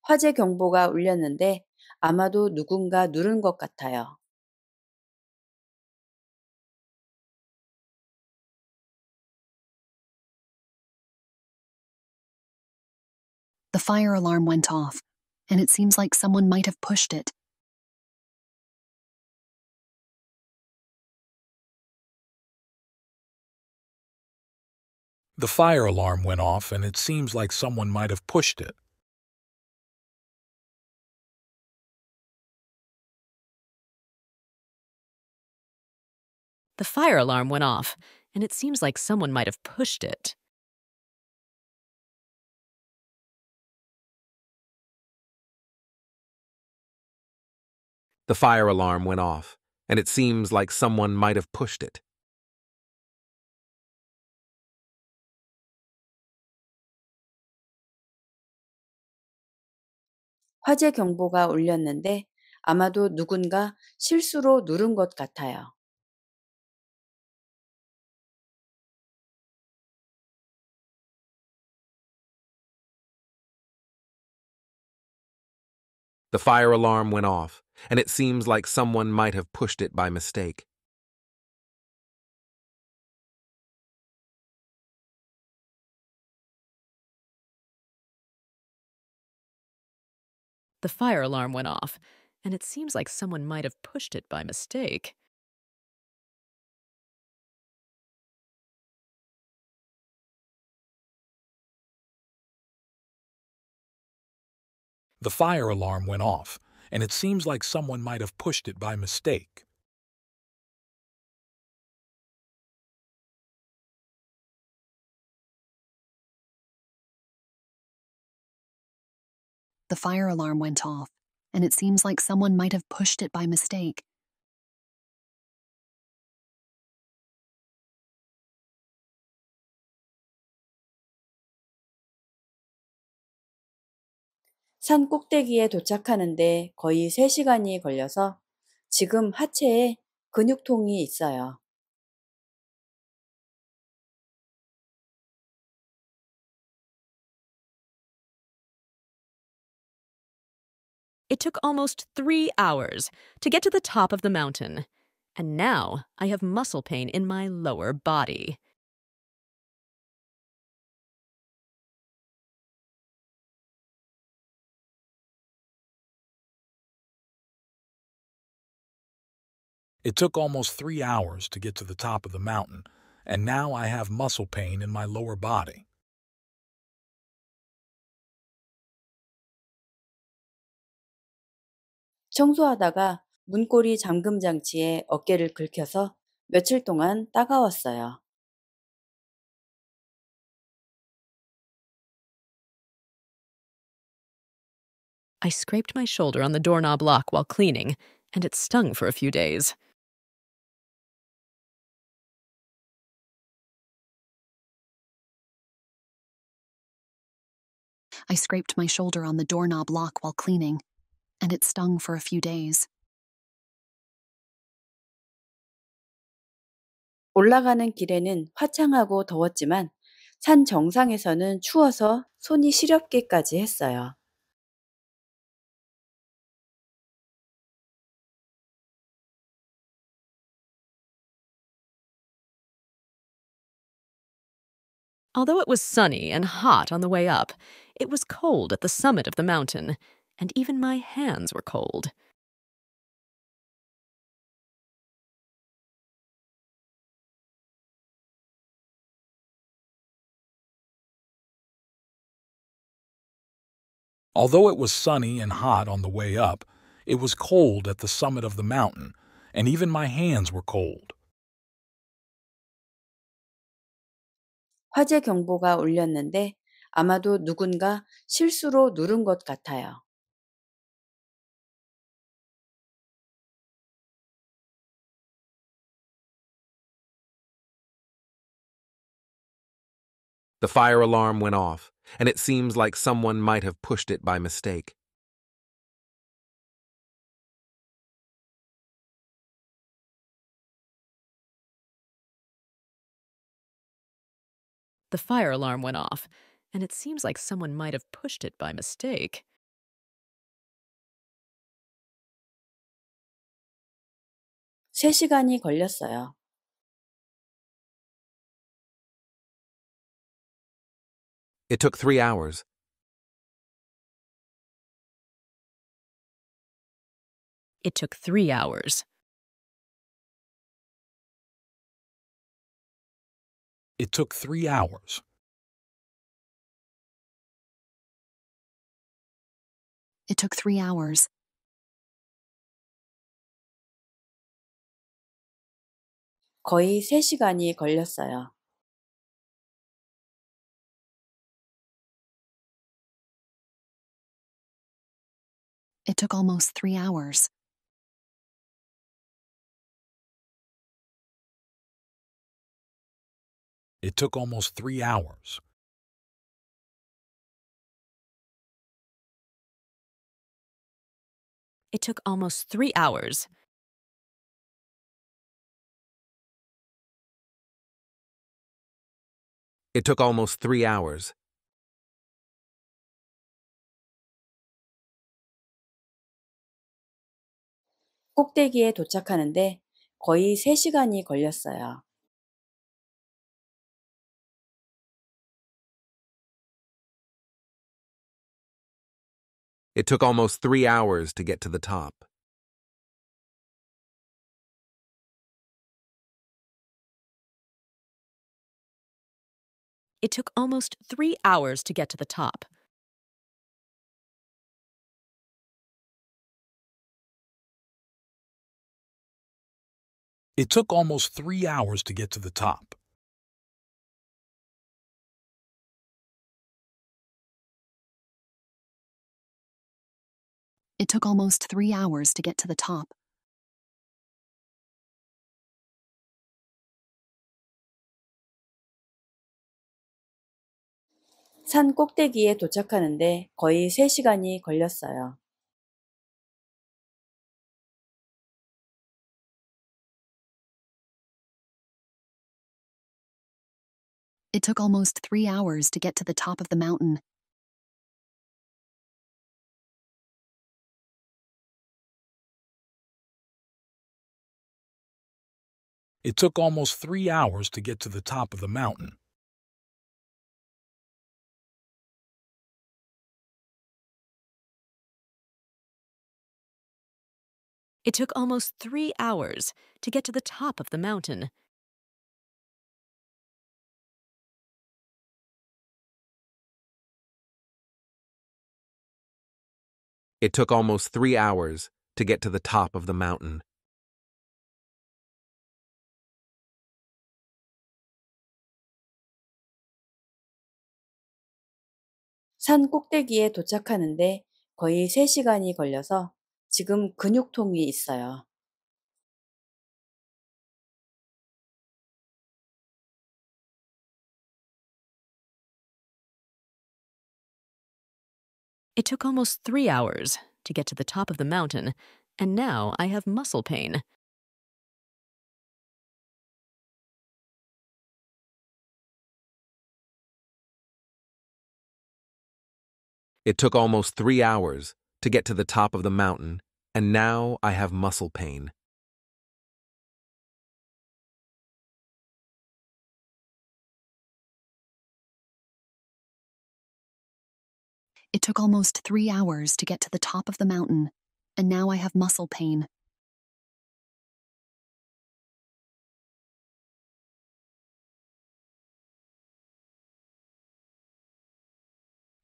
화재 경보가 울렸는데 아마도 누군가 누른 것 같아요. The fire alarm went off, and it seems like someone might have pushed it. The fire alarm went off and it seems like someone might have pushed it. The fire alarm went off, and it seems like someone might have pushed it. The fire alarm went off, and it seems like someone might have pushed it. 화재 경보가 울렸는데 아마도 누군가 실수로 누른 것 같아요. The fire alarm went off, and it seems like someone might have pushed it by mistake. The fire alarm went off, and it seems like someone might have pushed it by mistake. The fire alarm went off, and it seems like someone might have pushed it by mistake. the fire alarm went off, and it seems like someone might have pushed it by mistake. 산 꼭대기에 도착하는데 거의 3시간이 걸려서 지금 하체에 근육통이 있어요. It took almost three hours to get to the top of the mountain, and now I have muscle pain in my lower body. It took almost three hours to get to the top of the mountain, and now I have muscle pain in my lower body. 청소하다가 문고리 잠금 장치에 어깨를 긁혀서 며칠 동안 따가웠어요. I scraped my shoulder on the doorknob lock while cleaning, and it stung for a few days. I scraped my shoulder on the doorknob lock while cleaning, and it stung for a few days. 올라가는 길에는 화창하고 더웠지만 산 정상에서는 추워서 손이 시렵기까지 했어요. Although it was sunny and hot on the way up, it was cold at the summit of the mountain, and even my hands were cold. Although it was sunny and hot on the way up, it was cold at the summit of the mountain, and even my hands were cold. 화재 경보가 울렸는데 아마도 누군가 실수로 누른 것 같아요. The fire alarm went off, and it seems like someone might have pushed it by mistake. The fire alarm went off, and it seems like someone might have pushed it by mistake. It took three hours. It took three hours. It took three hours. It took three hours. 거의 3시간이 걸렸어요. It took almost three hours. It took almost three hours. It took almost three hours. It took almost three hours. 꼭대기에 도착하는데 거의 3시간이 걸렸어요. It took almost three hours to get to the top. It took almost three hours to get to the top. It took almost three hours to get to the top. It took almost three hours to get to the top. 산 꼭대기에 도착하는데 거의 3시간이 걸렸어요. It took almost three hours to get to the top of the mountain. It took almost three hours to get to the top of the mountain. It took almost three hours to get to the top of the mountain. It took almost three hours to get to the top of the mountain. 산 꼭대기에 도착하는데 거의 3시간이 걸려서 지금 근육통이 있어요. It took almost three hours to get to the top of the mountain, and now I have muscle pain. It took almost three hours to get to the top of the mountain, and now I have muscle pain. It took almost three hours to get to the top of the mountain, and now I have muscle pain.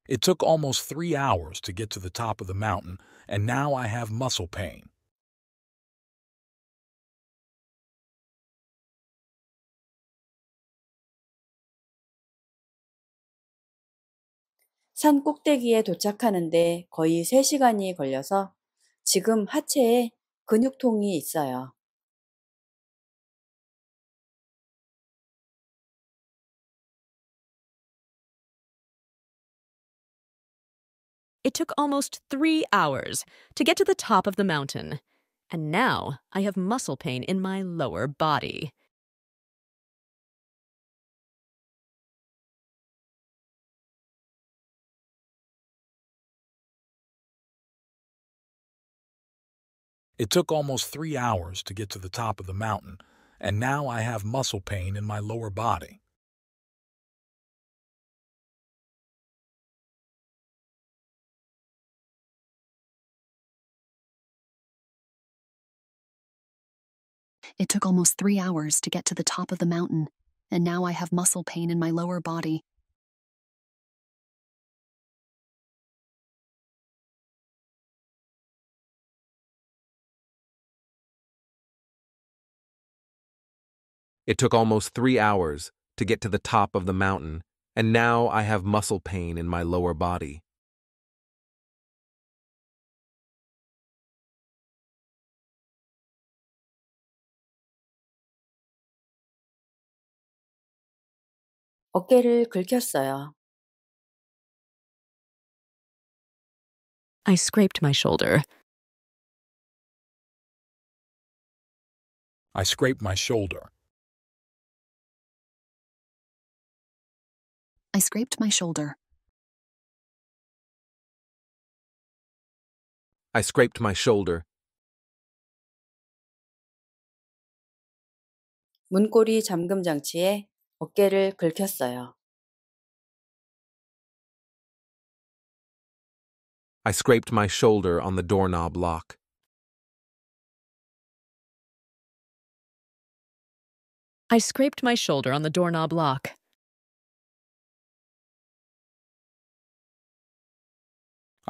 It took almost three hours to get to the top of the mountain, and now I have muscle pain. 산 꼭대기에 도착하는데 거의 3시간이 걸려서 지금 하체에 근육통이 있어요. It took almost t hours to get to the top of the mountain, and now I have muscle pain in my lower body. It took almost three hours to get to the top of the mountain, and now I have muscle pain in my lower body. It took almost three hours to get to the top of the mountain, and now I have muscle pain in my lower body. It took almost three hours to get to the top of the mountain, and now I have muscle pain in my lower body. I scraped my shoulder. I scraped my shoulder. I scraped my shoulder. I scraped my shoulder. 문고리 잠금 장치에 어깨를 긁혔어요. I scraped my shoulder on the doorknob lock. I scraped my shoulder on the doorknob lock.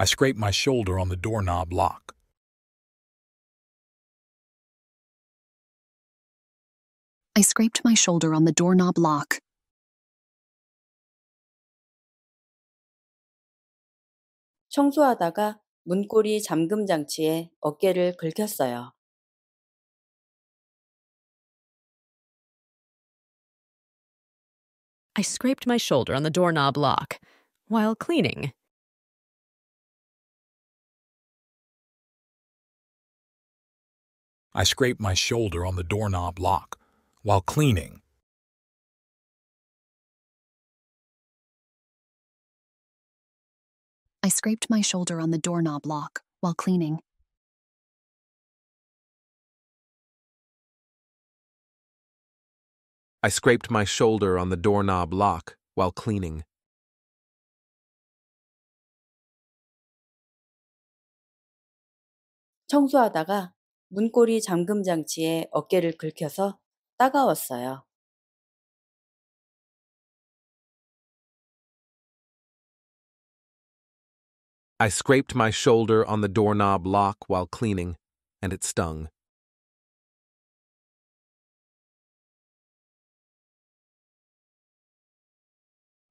I scraped my shoulder on the doorknob lock. I scraped my shoulder on the doorknob lock. 청소하다가 문고리 잠금 어깨를 긁혔어요. I scraped my shoulder on the doorknob lock while cleaning I scraped my shoulder on the doorknob lock while cleaning. I scraped my shoulder on the doorknob lock while cleaning. I scraped my shoulder on the doorknob lock while cleaning. 청소하다가 문고리 잠금 장치에 어깨를 긁혀서 따가웠어요. I scraped my shoulder on the doorknob lock while cleaning, and it stung.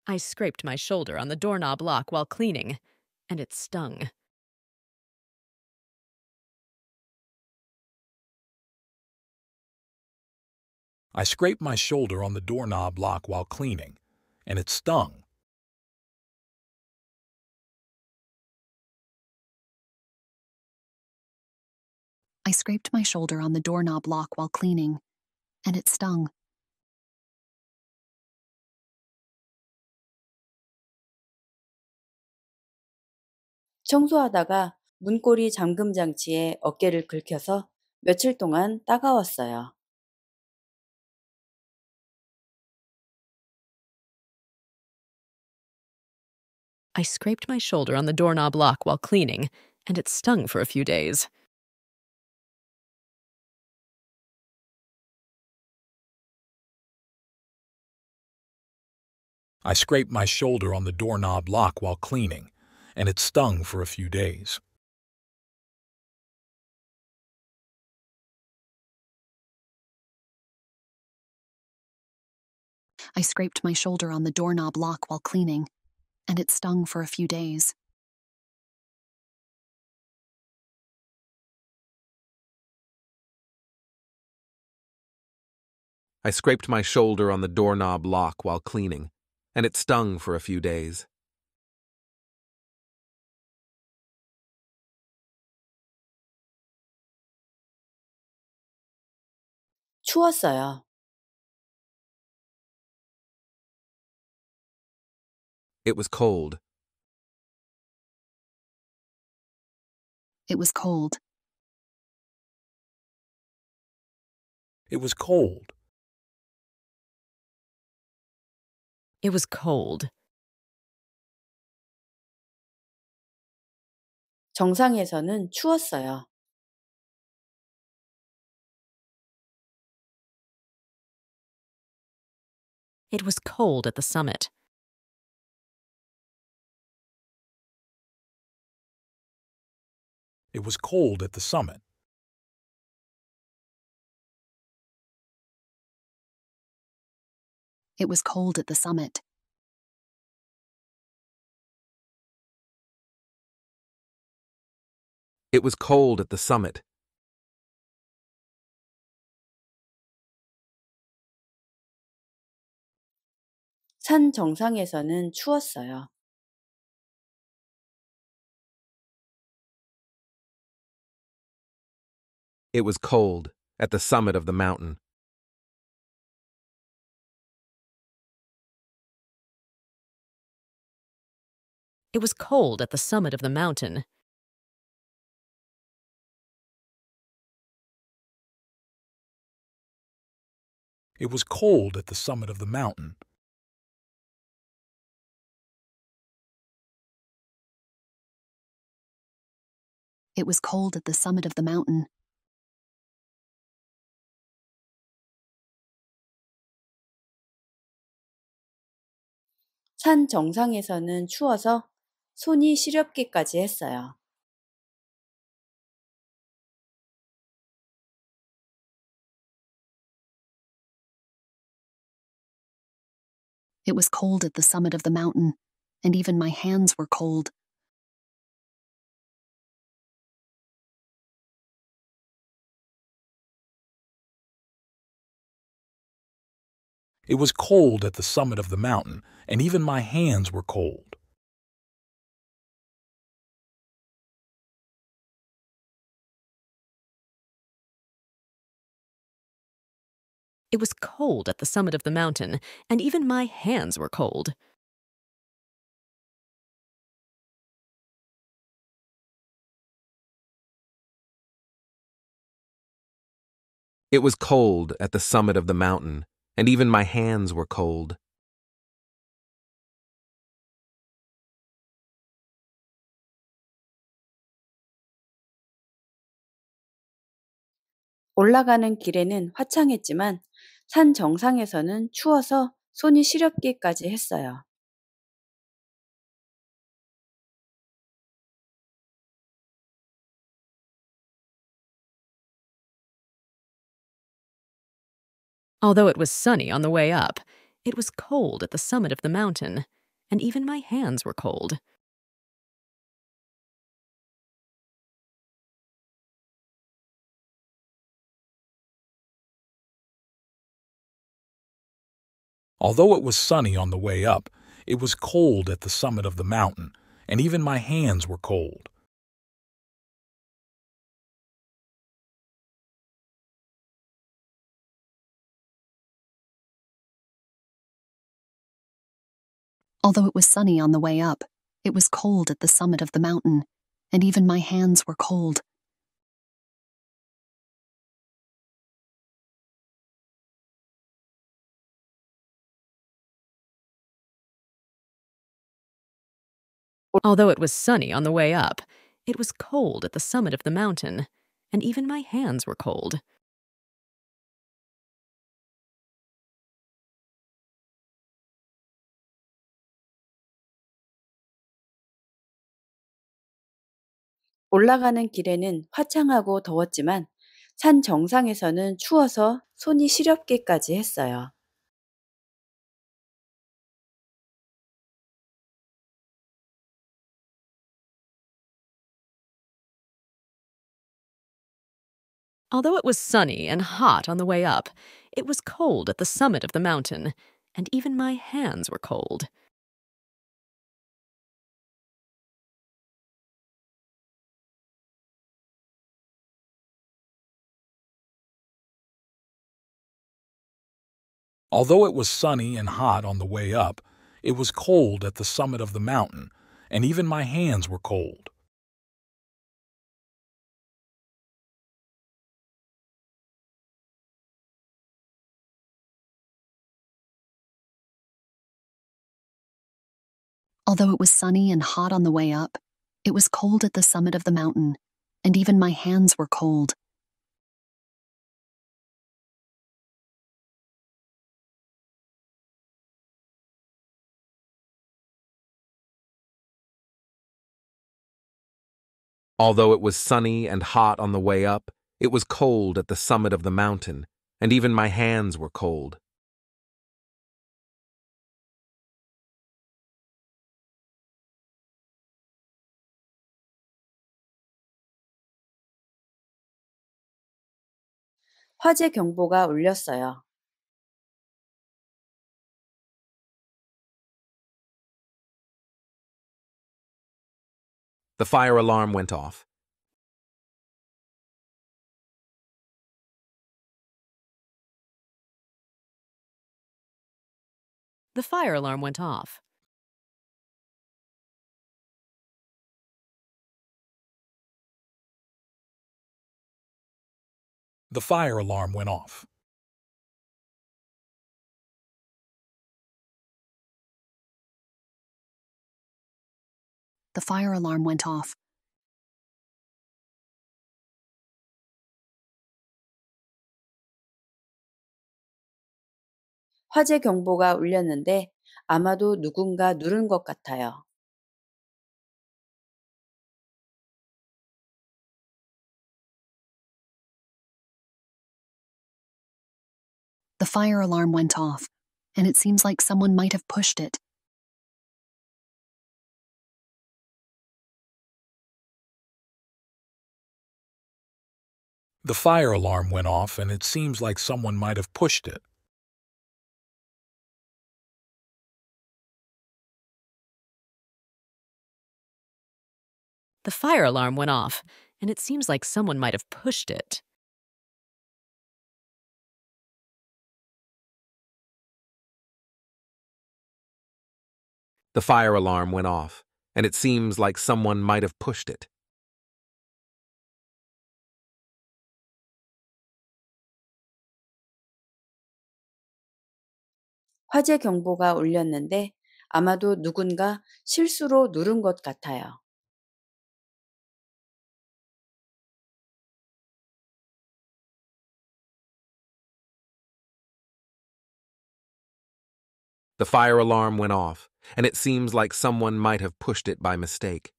I scraped my shoulder on the doorknob lock while cleaning, and it stung. I scraped my shoulder on the doorknob lock while cleaning, and it stung. I scraped my shoulder on the doorknob lock while cleaning, and it stung. 청소하다가 문고리 어깨를 긁혀서 며칠 동안 따가웠어요. I scraped my shoulder on the doorknob lock while cleaning, and it stung for a few days. I scraped my shoulder on the doorknob lock while cleaning, and it stung for a few days. I scraped my shoulder on the doorknob lock while cleaning, and it stung for a few days. I scraped my shoulder on the doorknob lock while cleaning, and it stung for a few days. 추웠어요. It was cold. It was cold. It was cold. It was cold. 정상에서는 추웠어요. It was cold at the summit. It was cold at the summit. It was cold at the summit. It was cold at the summit. 산 정상에서는 추웠어요. It was cold, at the summit of the mountain. It was cold at the summit of the mountain. It was cold at the summit of the mountain. It was cold at the summit of the mountain. 산 정상에서는 추워서 손이 시렵기까지 했어요. It was cold at the summit of the mountain, and even my hands were cold. It was cold at the summit of the mountain, and even my hands were cold. It was cold at the summit of the mountain, and even my hands were cold. It was cold at the summit of the mountain, and even my hands were cold. 올라가는 길에는 화창했지만 산 정상에서는 추워서 손이 시렵기까지 했어요. Although it was sunny on the way up, it was cold at the summit of the mountain, and even my hands were cold. Although it was sunny on the way up, it was cold at the summit of the mountain, and even my hands were cold. Although it was sunny on the way up, it was cold at the summit of the mountain, and even my hands were cold. Although it was sunny on the way up, it was cold at the summit of the mountain, and even my hands were cold. 올라가는 길에는 화창하고 더웠지만 산 정상에서는 추워서 손이 시렵기까지 했어요. Although it was sunny and hot on the way up, it was cold at the summit of the mountain, and even my hands were cold. Although it was sunny and hot on the way up, it was cold at the summit of the mountain, and even my hands were cold. Although it was sunny and hot on the way up, it was cold at the summit of the mountain, and even my hands were cold, Although it was sunny and hot on the way up, it was cold at the summit of the mountain, and even my hands were cold. 화재 경보가 울렸어요. The fire alarm went off. The fire alarm went off. The fire alarm went off. the fire alarm went off. 화재 경보가 울렸는데 아마도 누군가 누른 것 같아요. The fire alarm went off, and it seems like someone might have pushed it. The fire alarm went off, and it seems like someone might have pushed it. The fire alarm went off, and it seems like someone might have pushed it. The fire alarm went off, and it seems like someone might have pushed it. 화재 경보가 울렸는데 아마도 누군가 실수로 누른 것 같아요. The fire alarm went off, and it seems like someone might have pushed it by mistake.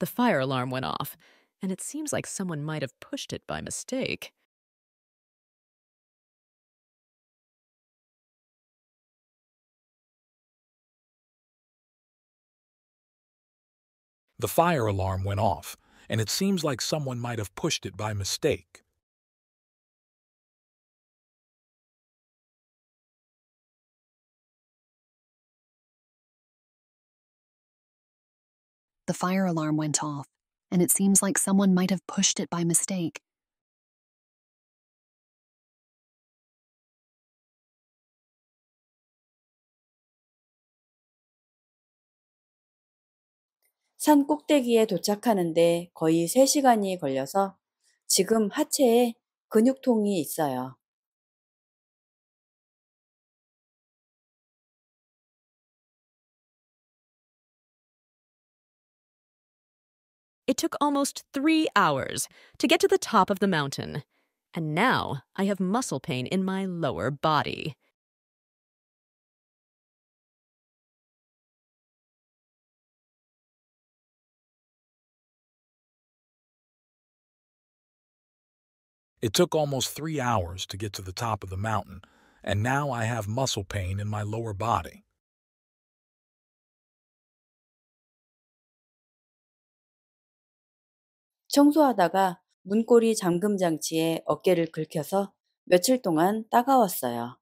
The fire alarm went off, and it seems like someone might have pushed it by mistake. The fire alarm went off, and it seems like someone might have pushed it by mistake. The fire alarm went off, and it seems like someone might have pushed it by mistake. 산 꼭대기에 도착하는데 거의 3시간이 걸려서 지금 하체에 근육통이 있어요. It took almost three hours to get to the top of the mountain, and now I have muscle pain in my lower body. It took almost three hours to get to the top of the mountain, and now I have muscle pain in my lower body. 청소하다가 문고리 잠금 장치에 어깨를 긁혀서 며칠 동안 따가웠어요.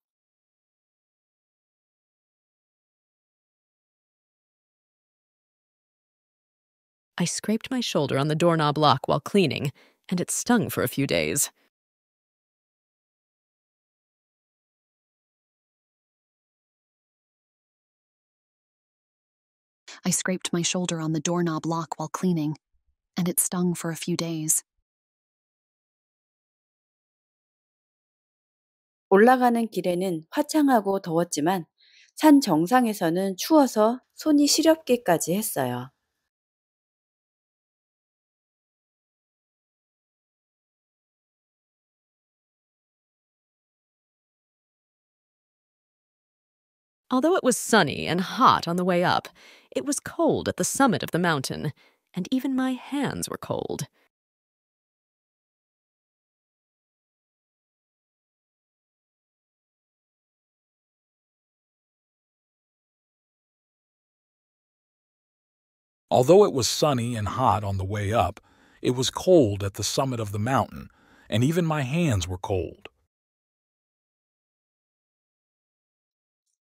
I scraped my shoulder on the doorknob lock while cleaning, and it stung for a few days. I scraped my shoulder on the doorknob lock while cleaning, and it stung for a few days. 올라가는 길에는 화창하고 더웠지만 산 정상에서는 추워서 손이 시렵기까지 했어요. Although it was sunny and hot on the way up, it was cold at the summit of the mountain, and even my hands were cold. Although it was sunny and hot on the way up, it was cold at the summit of the mountain, and even my hands were cold.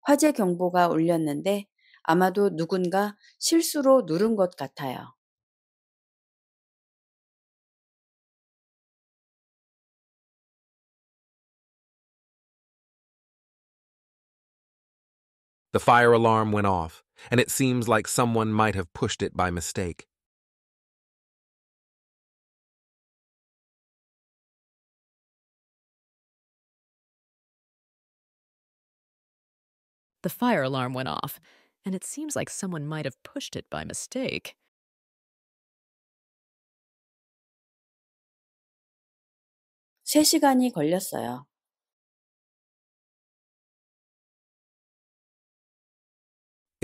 화재 경보가 울렸는데 아마도 누군가 실수로 누른 것 같아요. The fire alarm went off, and it seems like someone might have pushed it by mistake. The fire alarm went off, and it seems like someone might have pushed it by mistake.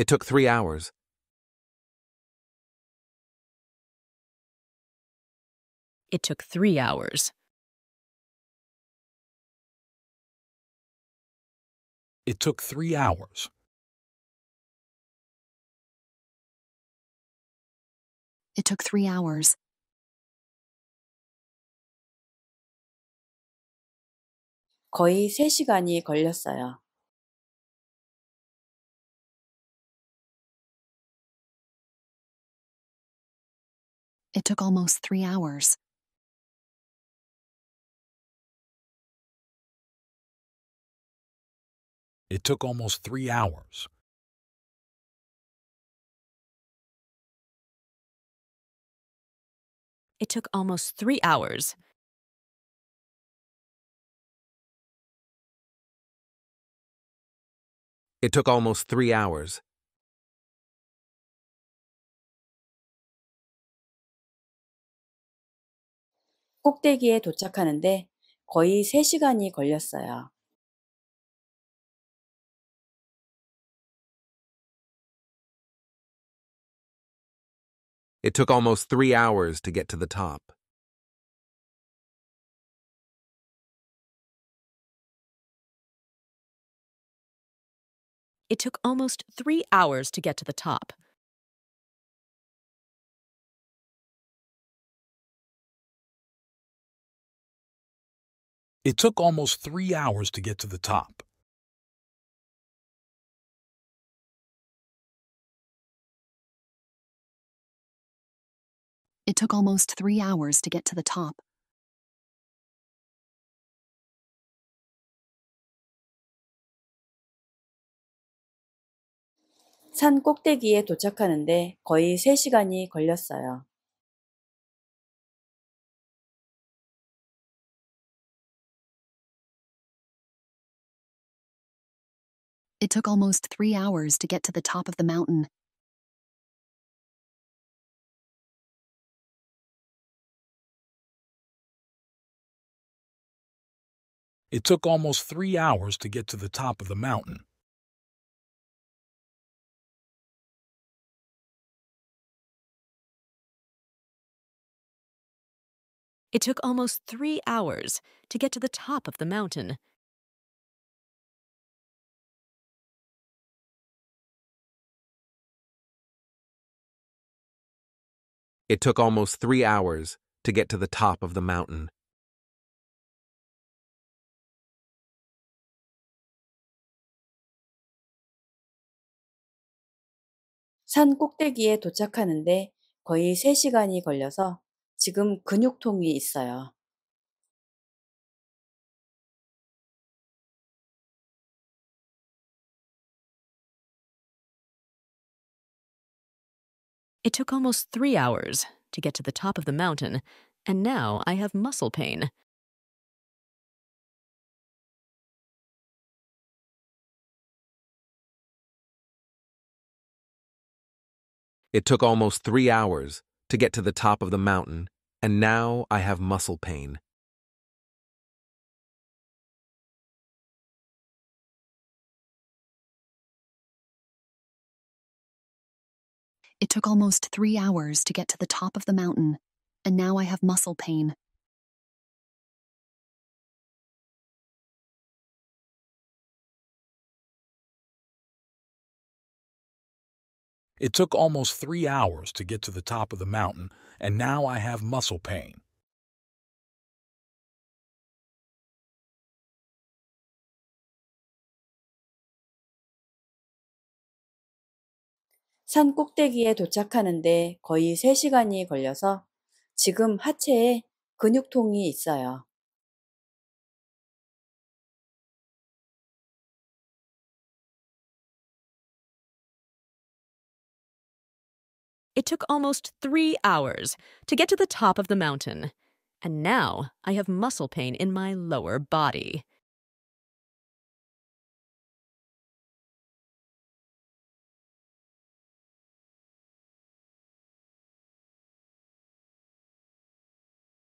It took three hours. It took three hours. It took three hours. It took three hours. 거의 3시간이 걸렸어요. It took almost three hours. It took almost three hours. It took almost three hours. It took almost three hours. 꼭대기에 도착하는데 거의 3시간이 걸렸어요. It took almost three hours to get to the top. It took almost three hours to get to the top. It took almost three hours to get to the top. It took almost three hours to get to the top. 산 꼭대기에 도착하는데 거의 3시간이 걸렸어요. It took almost three hours to get to the top of the mountain. It took almost three hours to get to the top of the mountain. It took almost three hours to get to the top of the mountain. It took almost three hours to get to the top of the mountain. 산 꼭대기에 도착하는데 거의 3시간이 걸려서 지금 근육통이 있어요. It took almost three hours to get to the top of the mountain, and now I have muscle pain. It took almost three hours to get to the top of the mountain, and now I have muscle pain. It took almost three hours to get to the top of the mountain, and now I have muscle pain. It took almost three hours to get to the top of the mountain, and now I have muscle pain. 산 꼭대기에 도착하는데 거의 3시간이 걸려서 지금 하체에 근육통이 있어요. It took almost three hours to get to the top of the mountain, and now I have muscle pain in my lower body.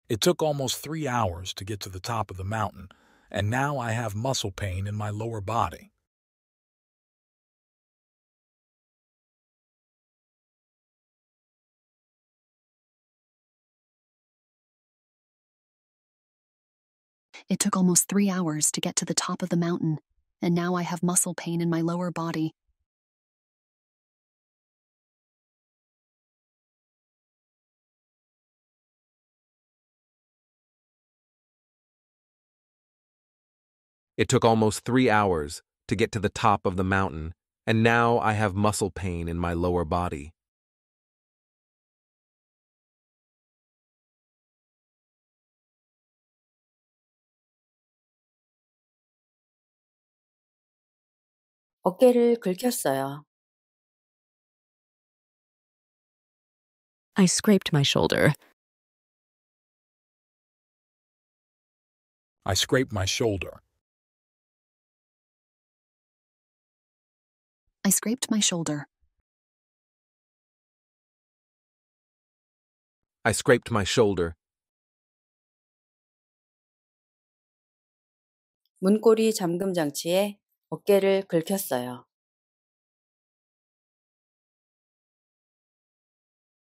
It took almost three hours to get to the top of the mountain, and now I have muscle pain in my lower body. It took almost three hours to get to the top of the mountain, and now I have muscle pain in my lower body. It took almost three hours to get to the top of the mountain, and now I have muscle pain in my lower body. I scraped my shoulder. I scraped my shoulder. I scraped my shoulder. I scraped my shoulder. 문고리 잠금 장치에 어깨를 긁혔어요.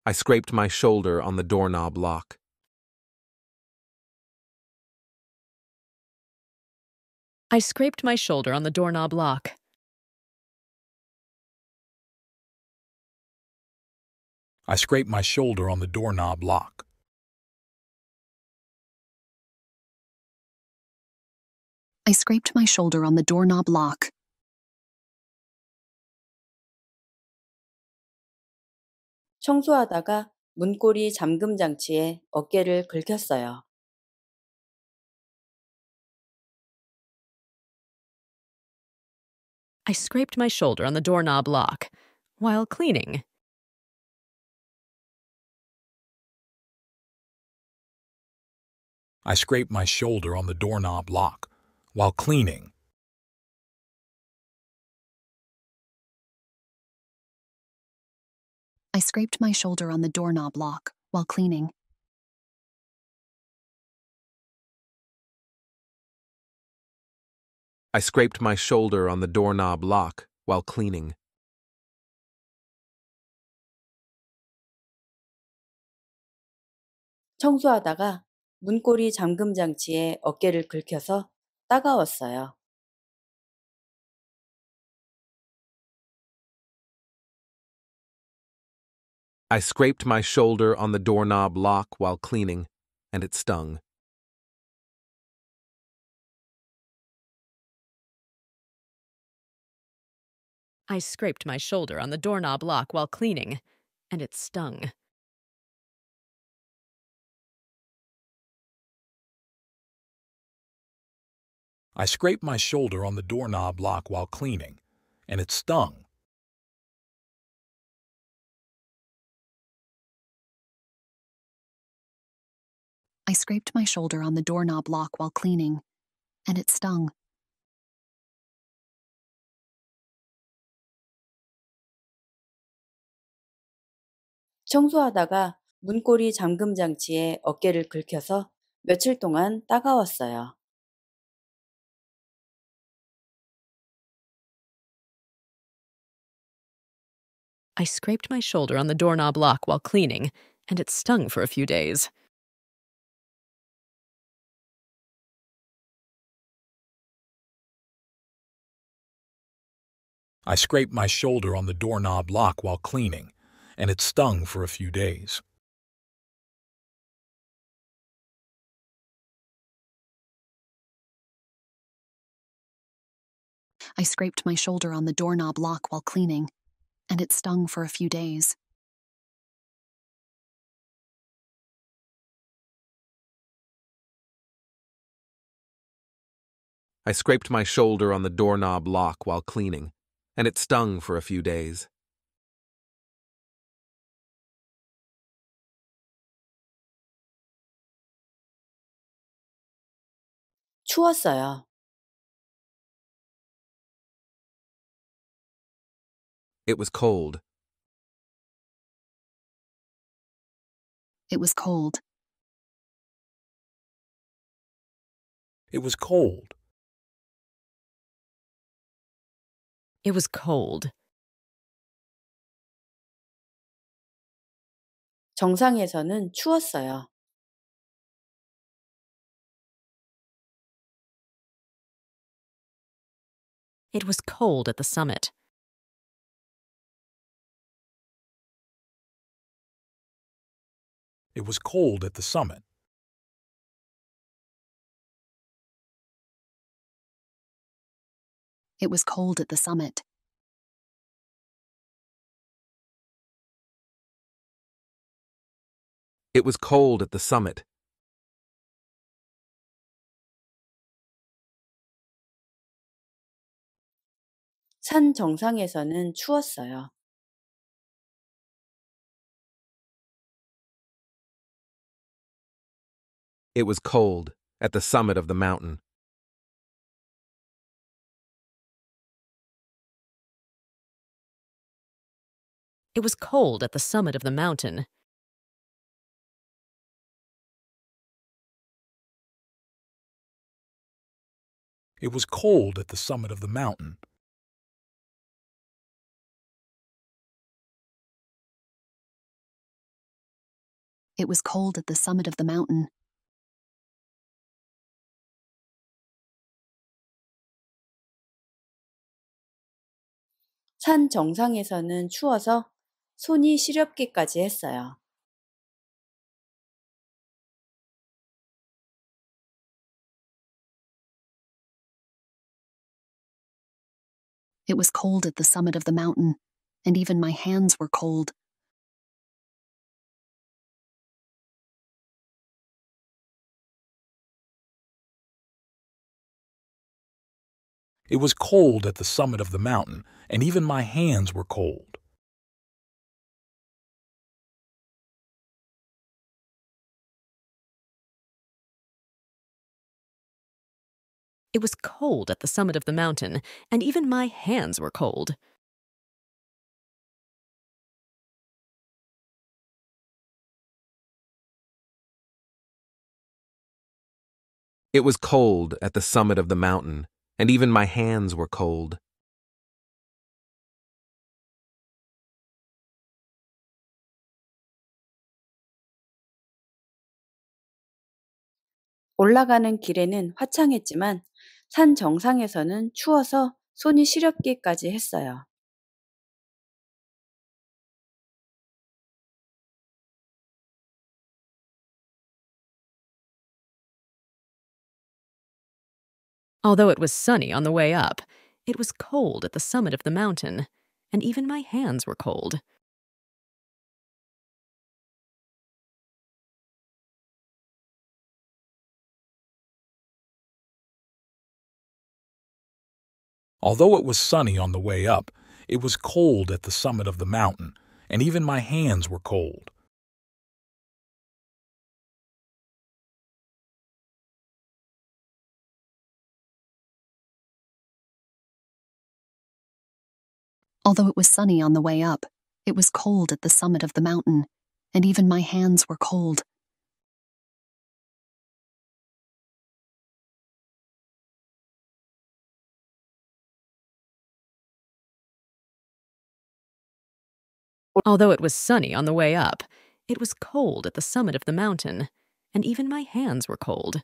I scraped my shoulder on the doorknob lock. I scraped my shoulder on the doorknob lock. I scraped my shoulder on the doorknob lock. I scraped my shoulder on the doorknob lock. 청소하다가 문고리 잠금 어깨를 긁혔어요. I scraped my shoulder on the doorknob lock while cleaning. I scraped my shoulder on the doorknob lock while cleaning. I scraped my shoulder on the doorknob lock while cleaning. I scraped my shoulder on the doorknob lock while cleaning. 청소하다가 문고리 잠금 장치에 어깨를 긁혀서 따가웠어요. I scraped my shoulder on the doorknob lock while cleaning, and it stung. I scraped my shoulder on the doorknob lock while cleaning, and it stung. I scraped my shoulder on the doorknob lock while cleaning, and it stung. I scraped my shoulder on the doorknob lock while cleaning, and it stung. 청소하다가 문고리 어깨를 긁혀서 며칠 동안 따가웠어요. I scraped my shoulder on the doorknob lock while cleaning, and it stung for a few days. I scraped my shoulder on the doorknob lock while cleaning, and it stung for a few days. I scraped my shoulder on the doorknob lock while cleaning, and it stung for a few days. I scraped my shoulder on the doorknob lock while cleaning, and it stung for a few days. 추웠어요. It was cold. It was cold. It was cold. It was cold. 정상에서는 추웠어요. It was cold at the summit. It was cold at the summit. It was cold at the summit. It was cold at the summit. 산 정상에서는 추웠어요. It was cold, at the summit of the mountain. It was cold at the summit of the mountain. It was cold at the summit of the mountain. It was cold at the summit of the mountain. 산 정상에서는 추워서 손이 시렵기까지 했어요. It was cold at the summit of the mountain, and even my hands were cold. It was cold at the summit of the mountain, and even my hands were cold. It was cold at the summit of the mountain, and even my hands were cold. It was cold at the summit of the mountain, and even my hands were cold. 올라가는 길에는 화창했지만 산 정상에서는 추워서 손이 시렵기까지 했어요. Although it was sunny on the way up, it was cold at the summit of the mountain, and even my hands were cold. Although it was sunny on the way up, it was cold at the summit of the mountain, and even my hands were cold. Although it was sunny on the way up, it was cold at the summit of the mountain, and even my hands were cold. Although it was sunny on the way up, it was cold at the summit of the mountain, and even my hands were cold.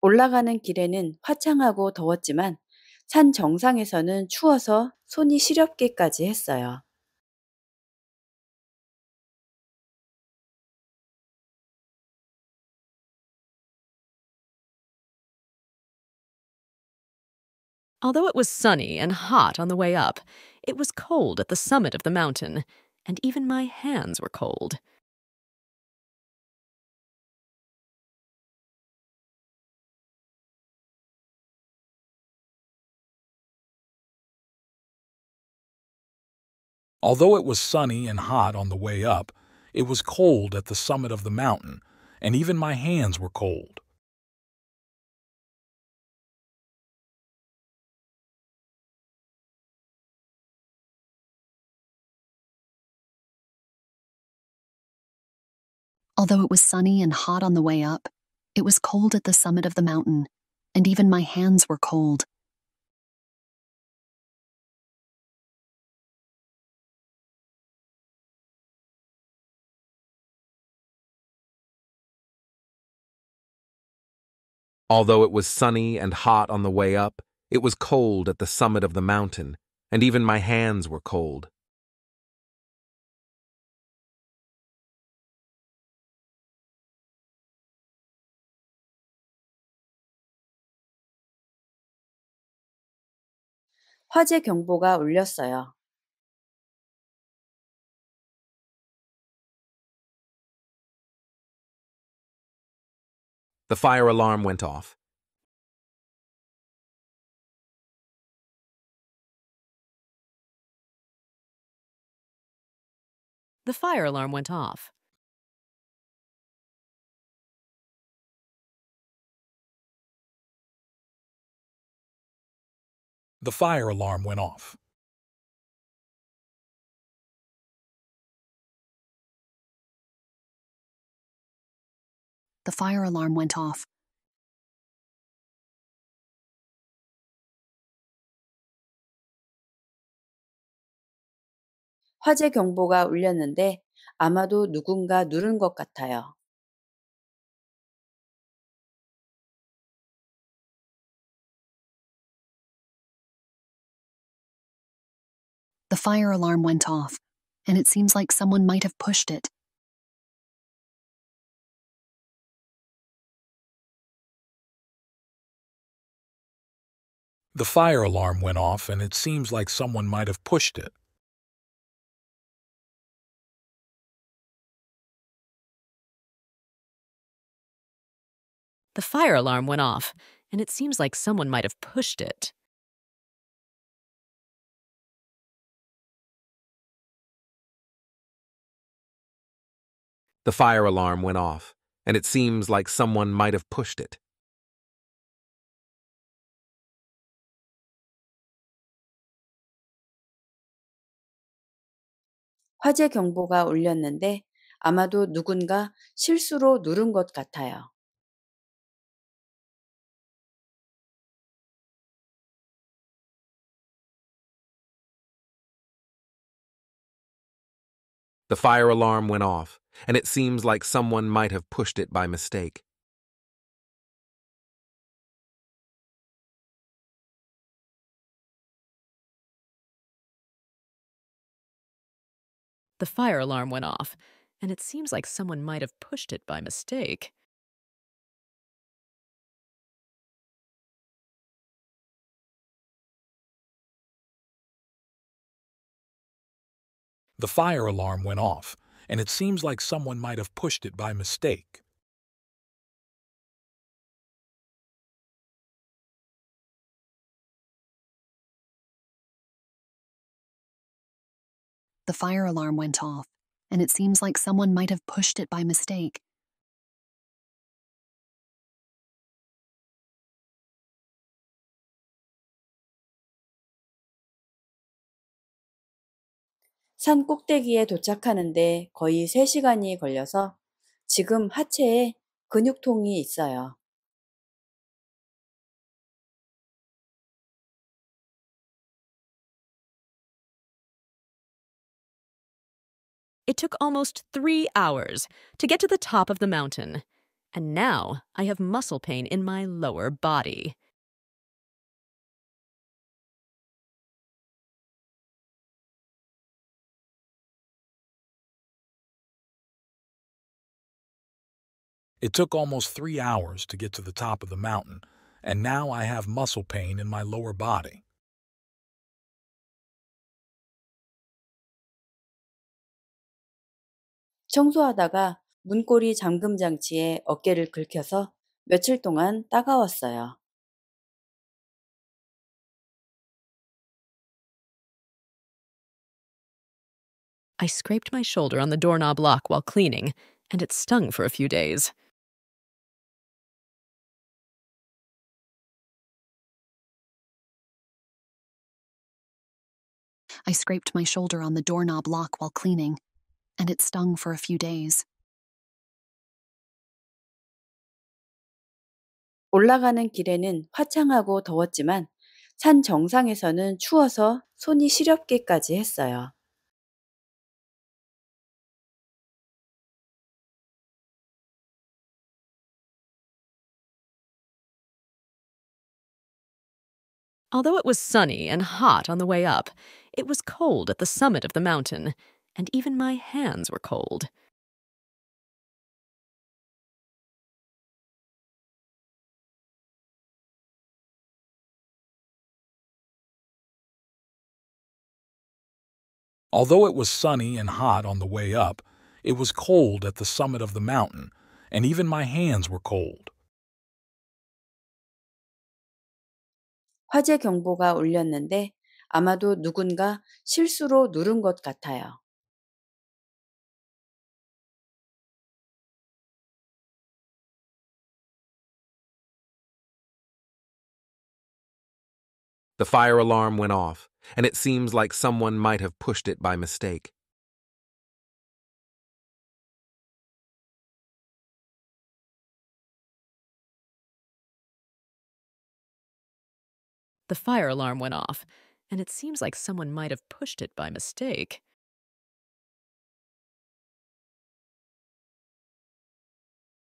올라가는 길에는 화창하고 더웠지만 산 정상에서는 추워서 손이 시렵기까지 했어요. Although it was sunny and hot on the way up, it was cold at the summit of the mountain, and even my hands were cold. Although it was sunny and hot on the way up, it was cold at the summit of the mountain, and even my hands were cold. Although it was sunny and hot on the way up, it was cold at the summit of the mountain, and even my hands were cold, Although it was sunny and hot on the way up, it was cold at the summit of the mountain, and even my hands were cold. 화재 경보가 울렸어요. The fire alarm went off. The fire alarm went off. The fire alarm went off. the fire alarm went off. 화재 경보가 울렸는데 아마도 누군가 누른 것 같아요. The fire alarm went off, and it seems like someone might have pushed it. The fire alarm went off, and it seems like someone might have pushed it. The fire alarm went off, and it seems like someone might have pushed it. The fire alarm went off, and it seems like someone might have pushed it. 화재 경보가 울렸는데 아마도 누군가 실수로 누른 것 같아요. The fire alarm went off, and it seems like someone might have pushed it by mistake. The fire alarm went off, and it seems like someone might have pushed it by mistake. The fire alarm went off, and it seems like someone might have pushed it by mistake. the fire alarm went off, and it seems like someone might have pushed it by mistake. 산 꼭대기에 도착하는데 거의 3시간이 걸려서 지금 하체에 근육통이 있어요. It took almost three hours to get to the top of the mountain, and now I have muscle pain in my lower body. It took almost three hours to get to the top of the mountain, and now I have muscle pain in my lower body. 청소하다가 문고리 잠금 장치에 어깨를 긁혀서 며칠 동안 따가웠어요. I scraped my shoulder on the doorknob lock while cleaning, and it stung for a few days. I scraped my shoulder on the doorknob lock while cleaning, and it stung for a few days. 올라가는 길에는 화창하고 더웠지만 산 정상에서는 추워서 손이 시렵기까지 했어요. Although it was sunny and hot on the way up, it was cold at the summit of the mountain, and even my hands were cold. Although it was sunny and hot on the way up, it was cold at the summit of the mountain, and even my hands were cold. 화재 경보가 울렸는데 아마도 누군가 실수로 누른 것 같아요. The fire alarm went off, and it seems like someone might have pushed it by mistake. The fire alarm went off, and it seems like someone might have pushed it by mistake.